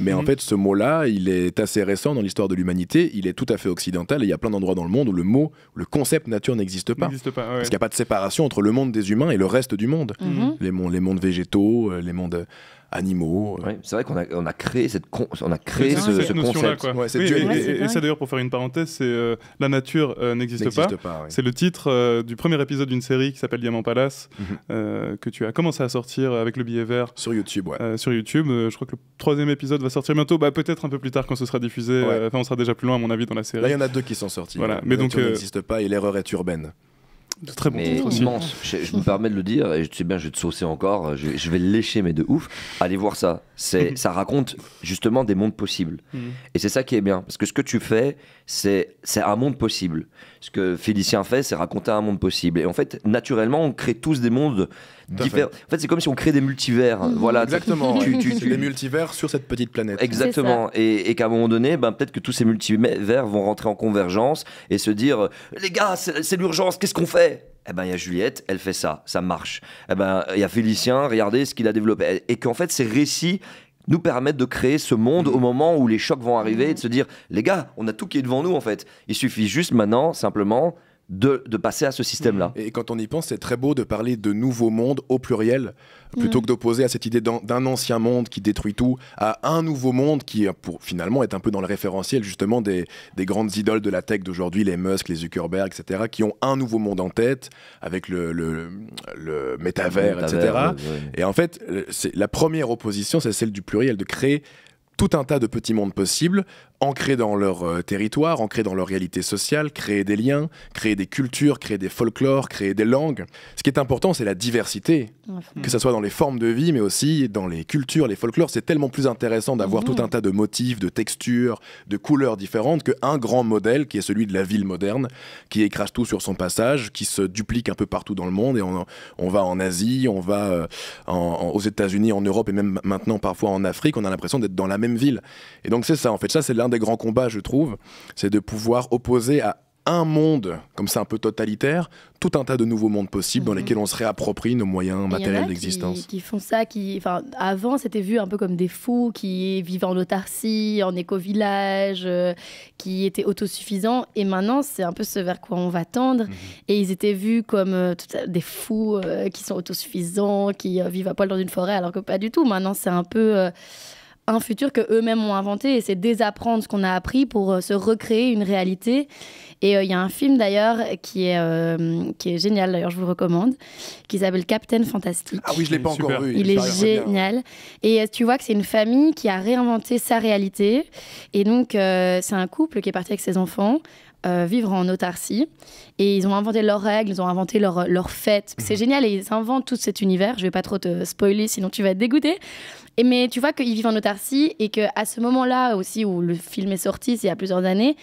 Mais en fait, ce mot-là, il est assez récent dans l'histoire de l'humanité. Il est tout à fait occidental. il y a plein d'endroits dans le monde où le mot, le concept nature n'existe pas. Parce qu'il n'y a pas de séparation entre le monde des humains et le reste du monde. Mm-hmm. les mondes végétaux, euh, les mondes animaux. Euh. c'est vrai qu'on a, créé, cette con, on a créé ce, concept. et, ça d'ailleurs, pour faire une parenthèse, c'est euh, La nature euh, n'existe pas. C'est le titre du premier épisode d'une série qui s'appelle Diamant Palace, mhm. que tu as commencé à sortir avec le billet vert. Sur YouTube, ouais. sur YouTube, je crois que le troisième épisode va sortir bientôt, bah, peut-être un peu plus tard quand ce sera diffusé. Enfin, on sera déjà plus loin, à mon avis, dans la série. il y en a deux qui sont sortis. Voilà. Mais donc, n'existe pas et l'erreur est urbaine très bon. Mais immense. Je, me permets de le dire, et je sais bien, je vais te saucer encore, je, vais le lécher, mais de ouf. Allez voir ça. C'est, ça raconte justement des mondes possibles. Mm. Et c'est ça qui est bien. Parce que ce que tu fais, c'est, c'est un monde possible. Ce que Félicien fait, c'est raconter un monde possible. Et en fait, naturellement, on crée tous des mondes en fait, c'est comme si on crée des multivers. Mmh. Voilà, Exactement. Tu, des multivers sur cette petite planète. Exactement. Et, qu'à un moment donné, ben, peut-être que tous ces multivers vont rentrer en convergence et se dire les gars, c'est l'urgence, qu'est-ce qu'on fait eh ben, il y a Juliette, elle fait ça, ça marche. Eh ben, il y a Félicien, regardez ce qu'il a développé. Et qu'en fait, ces récits nous permettent de créer ce monde au mmh. moment où les chocs vont arriver et de mmh. se dire les gars, on a tout qui est devant nous en fait. Il suffit juste maintenant simplement de, passer à ce système-là. Et quand on y pense, c'est très beau de parler de nouveau monde au pluriel, plutôt mm. que d'opposer à cette idée d'un ancien monde qui détruit tout, à un nouveau monde qui, pour, finalement, est un peu dans le référentiel justement des, grandes idoles de la tech d'aujourd'hui, les Musk, les Zuckerberg, etc., qui ont un nouveau monde en tête, avec le, le, le métavers, etc. Et en fait, la première opposition, c'est celle du pluriel, de créer tout un tas de petits mondes possibles, ancrés dans leur euh, territoire, ancrés dans leur réalité sociale, créer des liens, créer des cultures, créer des folklores, créer des langues. Ce qui est important, c'est la diversité, que ce soit dans les formes de vie, mais aussi dans les cultures, les folklores. C'est tellement plus intéressant d'avoir mmh. tout un tas de motifs, de textures, de couleurs différentes qu'un grand modèle qui est celui de la ville moderne, qui écrase tout sur son passage, qui se duplique un peu partout dans le monde. Et on, va en Asie, on va euh, aux États-Unis, en Europe et même maintenant parfois en Afrique. On a l'impression d'être dans la ville. Et donc c'est ça, en fait, ça c'est l'un des grands combats, je trouve, c'est de pouvoir opposer à un monde comme ça un peu totalitaire, tout un tas de nouveaux mondes possibles dans mhm. lesquels on se réapproprie nos moyens matériels d'existence. Qui, font ça, qui, enfin, avant c'était vu un peu comme des fous qui vivent en autarcie, en éco-village, euh, qui étaient autosuffisants, et maintenant c'est un peu ce vers quoi on va tendre. Mhm. Et ils étaient vus comme euh, des fous euh, qui sont autosuffisants, qui vivent à poil dans une forêt, alors que pas du tout. Maintenant c'est un peu un futur que eux-mêmes ont inventé et c'est désapprendre ce qu'on a appris pour euh, se recréer une réalité. Et euh, il y a un film d'ailleurs qui est euh, qui est génial d'ailleurs, je vous le recommande, qui s'appelle Captain Fantastic. Ah oui, je l'ai pas encore vu. Il, est génial. Et tu vois que c'est une famille qui a réinventé sa réalité. Et donc c'est un couple qui est parti avec ses enfants. vivre en autarcie et ils ont inventé leurs règles, ils ont inventé leurs leur fêtes. Mhm. C'est génial et ils inventent tout cet univers. Je vais pas trop te spoiler sinon tu vas être dégoûté. Et, mais tu vois qu'ils vivent en autarcie et qu'à ce moment-là aussi où le film est sorti, c'est il y a plusieurs années,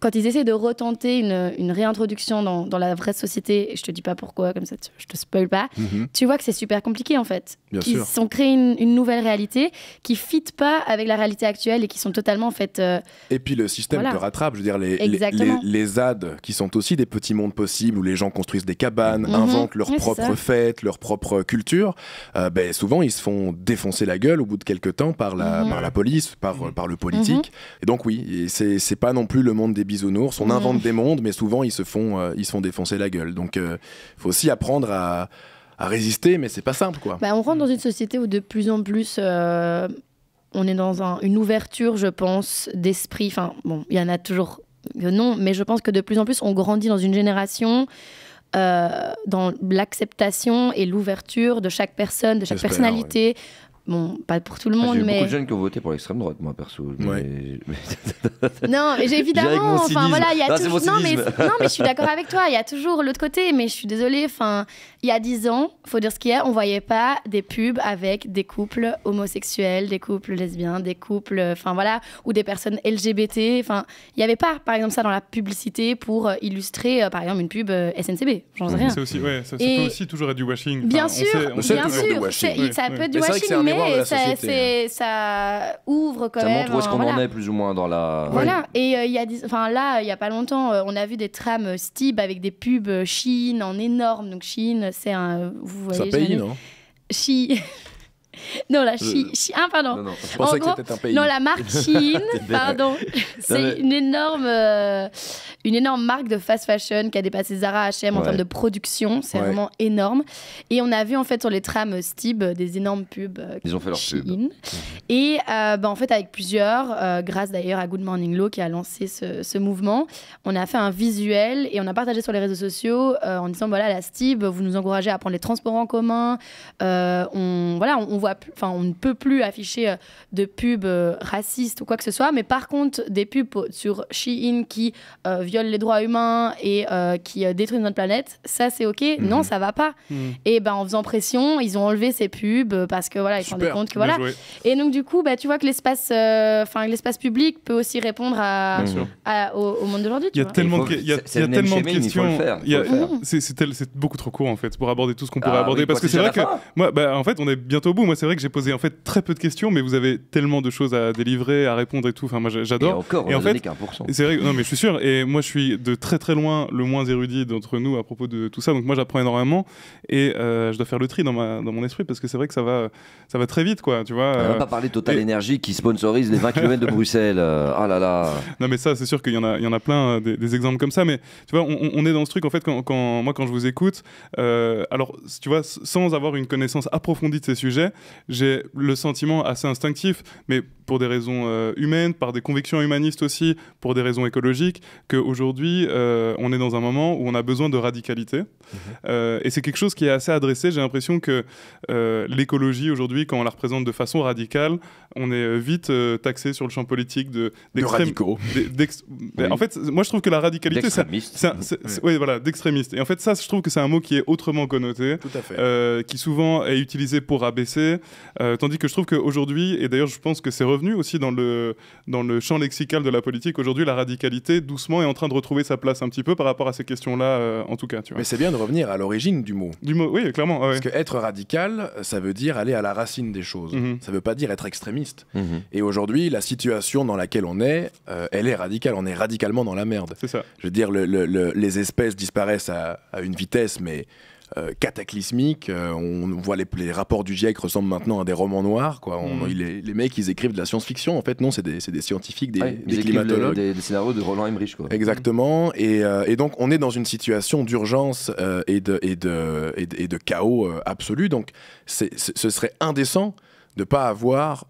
quand ils essaient de retenter une, réintroduction dans, la vraie société, et je te dis pas pourquoi, comme ça je te spoil pas, mhm. tu vois que c'est super compliqué en fait. ils ont créé une, nouvelle réalité qui fit pas avec la réalité actuelle et qui sont totalement en fait. Euh, et puis le système te rattrape, je veux dire, les, les, les, ZAD qui sont aussi des petits mondes possibles où les gens construisent des cabanes, mhm. inventent leurs propres fêtes, leurs propres cultures, euh, ben, souvent ils se font défoncer la gueule au bout de quelques temps par la, mhm. par la police, par, par le politique. Et donc oui, c'est pas non plus le monde des bisounours. On invente des mondes, mais souvent ils se font, euh, ils se font défoncer la gueule. Donc, il euh, faut aussi apprendre à, résister, mais c'est pas simple, quoi. Bah, on rentre dans une société où de plus en plus. Euh, on est dans une ouverture, je pense, d'esprit. Enfin, bon, il y en a toujours non, mais je pense que de plus en plus, on grandit dans une génération dans l'acceptation et l'ouverture de chaque personne, de chaque personnalité, Bon, pas pour tout le monde, ah, mais. beaucoup de jeunes qui ont voté pour l'extrême droite, moi, perso. Mais... non, mais évidemment, enfin voilà, il y a Non mais, non, mais je suis d'accord avec toi, il y a toujours l'autre côté, mais je suis désolée, enfin, il y a dix ans, faut dire ce qu'il y a, on voyait pas des pubs avec des couples homosexuels, des couples lesbiens, des couples, enfin voilà, ou des personnes LGBT, enfin, il y avait pas, par exemple, ça dans la publicité pour euh, illustrer, euh, par exemple, une pub euh, SNCB, j'en sais rien. C'est aussi, ouais, ça, peut aussi toujours être du washing. Bien sûr, bien sûr, ça peut être du washing, mais Hein. ça, ouvre quand même. Ça montre où est-ce qu'on en est plus ou moins dans la. Voilà. Et euh, il y a, enfin là, il n'y a pas longtemps, euh, on a vu des trams euh, Stib avec des pubs Chine en énorme. Donc Chine, c'est un. Vous voyez. Ça paye, non Chine. non, la Chine. pardon. Non, la marque Chine, pardon. C'est une, énorme, euh, une énorme marque de fast fashion qui a dépassé Zara HM en termes de production. C'est vraiment énorme. Et on a vu en fait sur les trams Stib des énormes pubs. qui euh, ont fait leur Et euh, bah, en fait, avec plusieurs, grâce d'ailleurs à Good Morning Law qui a lancé ce, mouvement, on a fait un visuel et on a partagé sur les réseaux sociaux en disant voilà, la Stib, vous nous encouragez à prendre les transports en commun. on, voilà, on voit enfin, on ne peut plus afficher euh, de pubs euh, racistes ou quoi que ce soit. Mais par contre, des pubs sur Shein qui euh, violent les droits humains et euh, qui détruisent notre planète, ça c'est ok. Mhm. Non, ça va pas. Mhm. Et ben en faisant pression, ils ont enlevé ces pubs parce que voilà, ils se rendent compte que voilà. Et donc du coup, bah, tu vois que l'espace, enfin l'espace public peut aussi répondre à, mhm. au, monde d'aujourd'hui. Il y a tellement, il y a, tellement de questions. C'est beaucoup trop court en fait pour aborder tout ce qu'on pourrait ah aborder parce que c'est vrai que moi, bah, en fait, on est bientôt au bout. Moi, c'est vrai que j'ai posé en fait très peu de questions, mais vous avez tellement de choses à délivrer, à répondre et tout. Enfin, moi, j'adore. Et encore, et en fait, C'est vrai, non, mais je suis sûr. Et moi, je suis de très très loin le moins érudit d'entre nous à propos de tout ça. Donc moi, j'apprends énormément et euh, je dois faire le tri dans, ma, dans mon esprit parce que c'est vrai que ça va, ça va très vite, quoi. Tu vois. On va euh, pas parler Total Énergie qui sponsorise les 20 km de Bruxelles. Euh, ah là là. Non, mais ça, c'est sûr qu'il y en a, il y en a plein des, exemples comme ça. Mais tu vois, on, est dans ce truc en fait quand, quand moi, quand je vous écoute, alors tu vois, sans avoir une connaissance approfondie de ces sujets, j'ai le sentiment assez instinctif, mais pour des raisons euh, humaines, par des convictions humanistes aussi, pour des raisons écologiques, qu'aujourd'hui, euh, on est dans un moment où on a besoin de radicalité. Mhm. Euh, et c'est quelque chose qui est assez adressé. J'ai l'impression que l'écologie, aujourd'hui, quand on la représente de façon radicale, on est vite taxé sur le champ politique de, radicaux. En fait, moi, je trouve que la radicalité, D'extrémiste. Oui, voilà, d'extrémiste. Et en fait, ça, je trouve que c'est un mot qui est autrement connoté, qui souvent est utilisé pour abaisser, euh, tandis que je trouve qu'aujourd'hui, et d'ailleurs je pense que c'est revenu aussi dans le, dans le champ lexical de la politique, aujourd'hui la radicalité doucement est en train de retrouver sa place un petit peu par rapport à ces questions-là euh, en tout cas. Tu Mais c'est bien de revenir à l'origine du mot. Du mot, oui, clairement. Parce que être radical, ça veut dire aller à la racine des choses. Mhm. Ça ne veut pas dire être extrémiste. Mhm. Et aujourd'hui, la situation dans laquelle on est, euh, elle est radicale. On est radicalement dans la merde. C'est ça. Je veux dire, les espèces disparaissent à une vitesse, mais euh, cataclysmique. Euh, on voit les, rapports du GIEC ressemblent maintenant à des romans noirs. Quoi. Hmm. les, mecs, ils écrivent de la science-fiction. En fait, non, c'est des, des, scientifiques, des, climatologues. Des, scénarios de Roland Emmerich. Exactement. Euh, et, donc, on est dans une situation d'urgence et, de, et, de, de, chaos absolu. Donc, ce serait indécent de ne pas avoir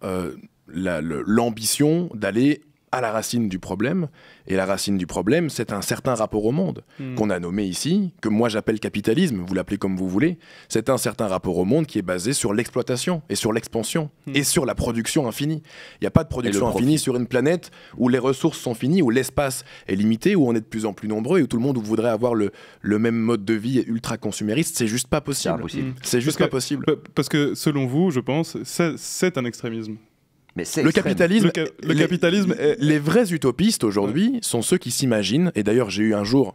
l'ambition d'aller à la racine du problème. Et la racine du problème, c'est un certain rapport au monde hmm. qu'on a nommé ici, que moi j'appelle capitalisme, vous l'appelez comme vous voulez. C'est un certain rapport au monde qui est basé sur l'exploitation et sur l'expansion hmm. et sur la production infinie. Il n'y a pas de production infinie sur une planète où les ressources sont finies, où l'espace est limité, où on est de plus en plus nombreux et où tout le monde voudrait avoir le, même mode de vie ultra consumériste. C'est juste pas possible. C'est hmm. juste pas possible. Parce que selon vous, je pense, c'est un extrémisme le capitalisme, les, vrais utopistes aujourd'hui sont ceux qui s'imaginent, et d'ailleurs j'ai eu un jour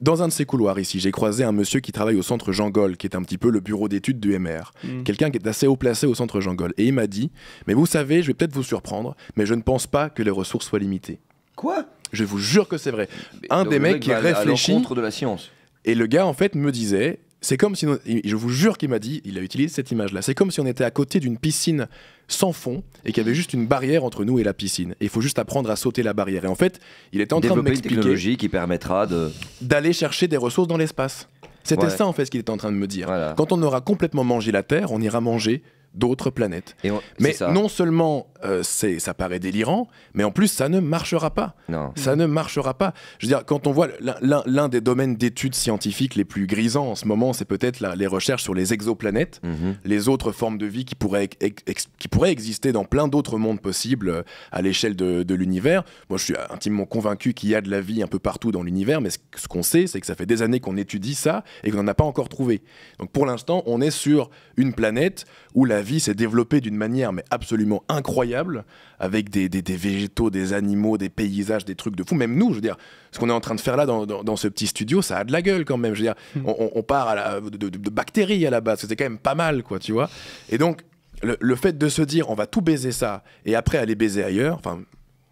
dans un de ces couloirs ici, j'ai croisé un monsieur qui travaille au centre Jean qui est un petit peu le bureau d'études du MR. Hmm. Quelqu'un qui est assez haut placé au centre Jean Et il m'a dit Mais vous savez, je vais peut-être vous surprendre, mais je ne pense pas que les ressources soient limitées. Quoi Je vous jure que c'est vrai. un des mecs qui réfléchit réfléchit. contre de la science. Et le gars, en fait, me disait c'est comme si, je vous jure qu'il m'a dit, il a utilisé cette image-là, c'est comme si on était à côté d'une piscine sans fond et qu'il y avait juste une barrière entre nous et la piscine. il faut juste apprendre à sauter la barrière. Et en fait, il était en train de une technologie qui permettra de. d'aller chercher des ressources dans l'espace. C'était ça en fait ce qu'il était en train de me dire. Quand on aura complètement mangé la Terre, on ira manger d'autres planètes. mais non seulement euh, ça paraît délirant, mais en plus ça ne marchera pas. Ça ne marchera pas. Je veux dire, quand on voit l'un, des domaines d'études scientifiques les plus grisants en ce moment, c'est peut-être les recherches sur les exoplanètes, mhm. les autres formes de vie qui pourraient, qui pourraient exister dans plein d'autres mondes possibles euh, à l'échelle de, l'univers. Moi, je suis intimement convaincu qu'il y a de la vie un peu partout dans l'univers, mais ce, ce qu'on sait, c'est que ça fait des années qu'on étudie ça et qu'on n'en a pas encore trouvé. Donc pour l'instant, on est sur une planète où la vie s'est développée d'une manière mais absolument incroyable, avec des, végétaux, des animaux, des paysages, des trucs de fou. Même nous, je veux dire, ce qu'on est en train de faire là dans, ce petit studio, ça a de la gueule quand même. Je veux dire, hmm. on, part de, bactéries à la base, c'est quand même pas mal, quoi, tu vois. Et donc, le, le, fait de se dire on va tout baiser ça et après aller baiser ailleurs, enfin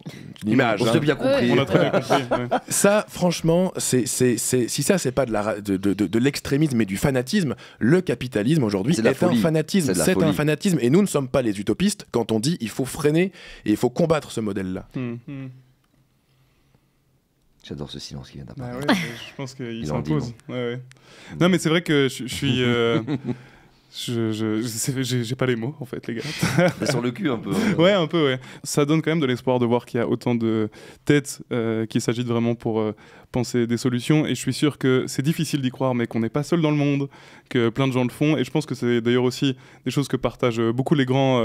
Hein. On hein. bien compris. très bien compris. Ça, franchement, c'est, c'est, c'est, si ça, c'est pas de, la, de, l'extrémisme et du fanatisme, le capitalisme aujourd'hui c'est est, un fanatisme. C'est, un fanatisme. Et nous ne sommes pas les utopistes quand on dit il faut freiner et il faut combattre ce modèle-là. Hmm, hmm. J'adore ce silence qui vient d'apparaître. Bah je pense qu'il s'impose. Non, mais c'est vrai que je, suis. Euh, Je j'ai pas les mots en fait les gars. sur le cul un peu. Hein. ouais un peu ouais. Ça donne quand même de l'espoir de voir qu'il y a autant de têtes euh, qui s'agitent vraiment pour euh, penser des solutions et je suis sûr que c'est difficile d'y croire mais qu'on n'est pas seul dans le monde, que plein de gens le font et je pense que c'est d'ailleurs aussi des choses que partagent euh, beaucoup les grands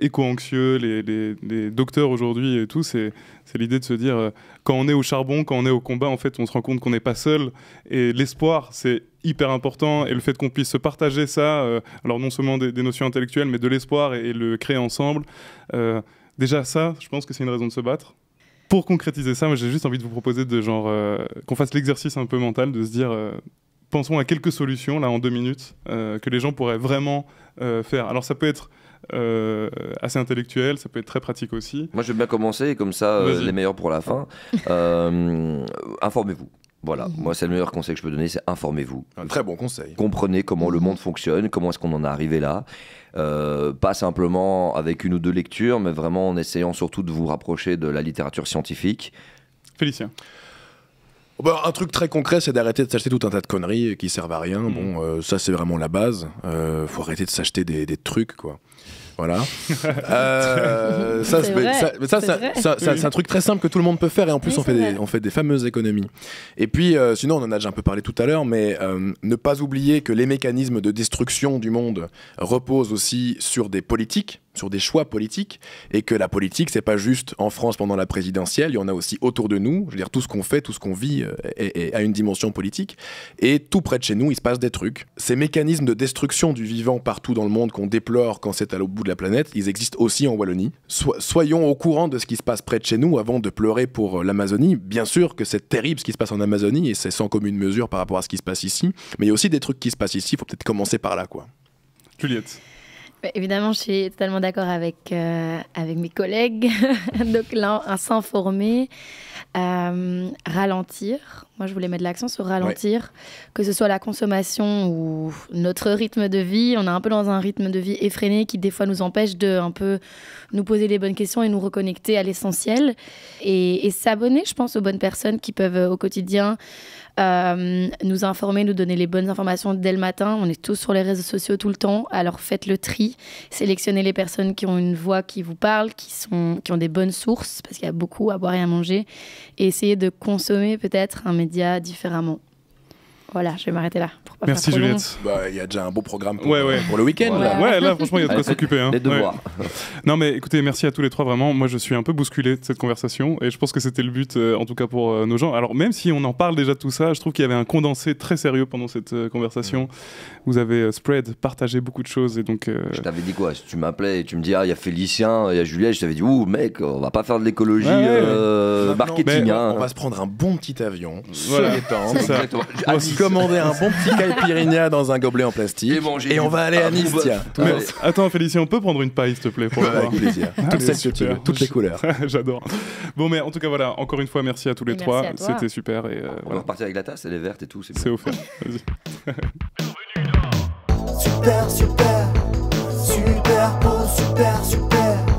éco-anxieux, les, les, docteurs aujourd'hui et tout, c'est l'idée de se dire quand on est au charbon, quand on est au combat en fait on se rend compte qu'on n'est pas seul et l'espoir c'est hyper important et le fait qu'on puisse se partager ça, euh, alors non seulement des, notions intellectuelles, mais de l'espoir et, le créer ensemble, euh, déjà ça, je pense que c'est une raison de se battre. Pour concrétiser ça, j'ai juste envie de vous proposer de genre euh, qu'on fasse l'exercice un peu mental de se dire pensons à quelques solutions là en deux minutes que les gens pourraient vraiment faire. Alors ça peut être assez intellectuel, ça peut être très pratique aussi. Moi, je vais bien commencer, comme ça, les meilleurs pour la fin. Informez-vous. Voilà, mhm. moi c'est le meilleur conseil que je peux donner, c'est informez-vous. Un très bon conseil. Comprenez comment le mhm. monde fonctionne, comment est-ce qu'on en est arrivé là. Euh, pas simplement avec une ou deux lectures, mais vraiment en essayant surtout de vous rapprocher de la littérature scientifique. Félicien. Oh ben, un truc très concret, c'est d'arrêter de s'acheter tout un tas de conneries qui servent à rien. Mhm. Bon, euh, ça c'est vraiment la base. Il euh, faut arrêter de s'acheter des, des trucs, quoi. Voilà. ça, c'est un truc très simple que tout le monde peut faire et en plus on, fait des, fameuses économies. Et puis, euh, sinon, on en a déjà un peu parlé tout à l'heure, mais euh, ne pas oublier que les mécanismes de destruction du monde reposent aussi sur des politiques sur des choix politiques et que la politique c'est pas juste en France pendant la présidentielle, il y en a aussi autour de nous. Je veux dire tout ce qu'on fait, tout ce qu'on vit euh, a une dimension politique et tout près de chez nous il se passe des trucs. Ces mécanismes de destruction du vivant partout dans le monde qu'on déplore quand c'est à l'autre bout de la planète, ils existent aussi en Wallonie. soyons au courant de ce qui se passe près de chez nous avant de pleurer pour euh, l'Amazonie. Bien sûr que c'est terrible ce qui se passe en Amazonie et c'est sans commune mesure par rapport à ce qui se passe ici, mais il y a aussi des trucs qui se passent ici. Il faut peut-être commencer par là quoi. Juliette. Bah, évidemment, je suis totalement d'accord avec, euh, mes collègues. Donc là, s'informer, euh, ralentir, moi, je voulais mettre l'accent sur ralentir, que ce soit la consommation ou notre rythme de vie. On est un peu dans un rythme de vie effréné qui, des fois, nous empêche de un peu nous poser les bonnes questions et nous reconnecter à l'essentiel. Et, s'abonner, je pense, aux bonnes personnes qui peuvent euh, au quotidien euh, nous informer, nous donner les bonnes informations dès le matin. On est tous sur les réseaux sociaux tout le temps, alors faites le tri, sélectionnez les personnes qui ont une voix qui vous parle, qui, sont, qui ont des bonnes sources, parce qu'il y a beaucoup à boire et à manger, et essayez de consommer peut-être un média différemment. Voilà, je vais m'arrêter là. Pour Merci Juliette. Bah, il y a déjà un beau programme pour, le week-end. Là. Ouais, là, franchement, il y a de quoi s'occuper. Hein. Les devoirs. non, mais écoutez, merci à tous les trois vraiment. Moi, je suis un peu bousculé de cette conversation et je pense que c'était le but, euh, en tout cas pour euh, nos gens. Alors, même si on en parle déjà de tout ça, je trouve qu'il y avait un condensé très sérieux pendant cette euh, conversation. Vous avez spread, partagé beaucoup de choses et donc. Je t'avais dit quoi tu m'appelais et tu me dis, ah, il y a Félicien, il y a Juliette, je t'avais dit, ouh, mec, on va pas faire de l'écologie marketing. Hein. On va se prendre un bon petit avion, se commander un bon petit caipirinha dans un gobelet en plastique. et on va aller à Nice, attends, Félicien, on peut prendre une paille, s'il te plaît, pour le Avec plaisir. Toutes les couleurs. J'adore. Bon, mais en tout cas, voilà, encore une fois, merci à tous les trois. C'était super. Et, euh, on va repartir avec la tasse, elle est verte et tout. C'est offert. vas super, super, super super, super.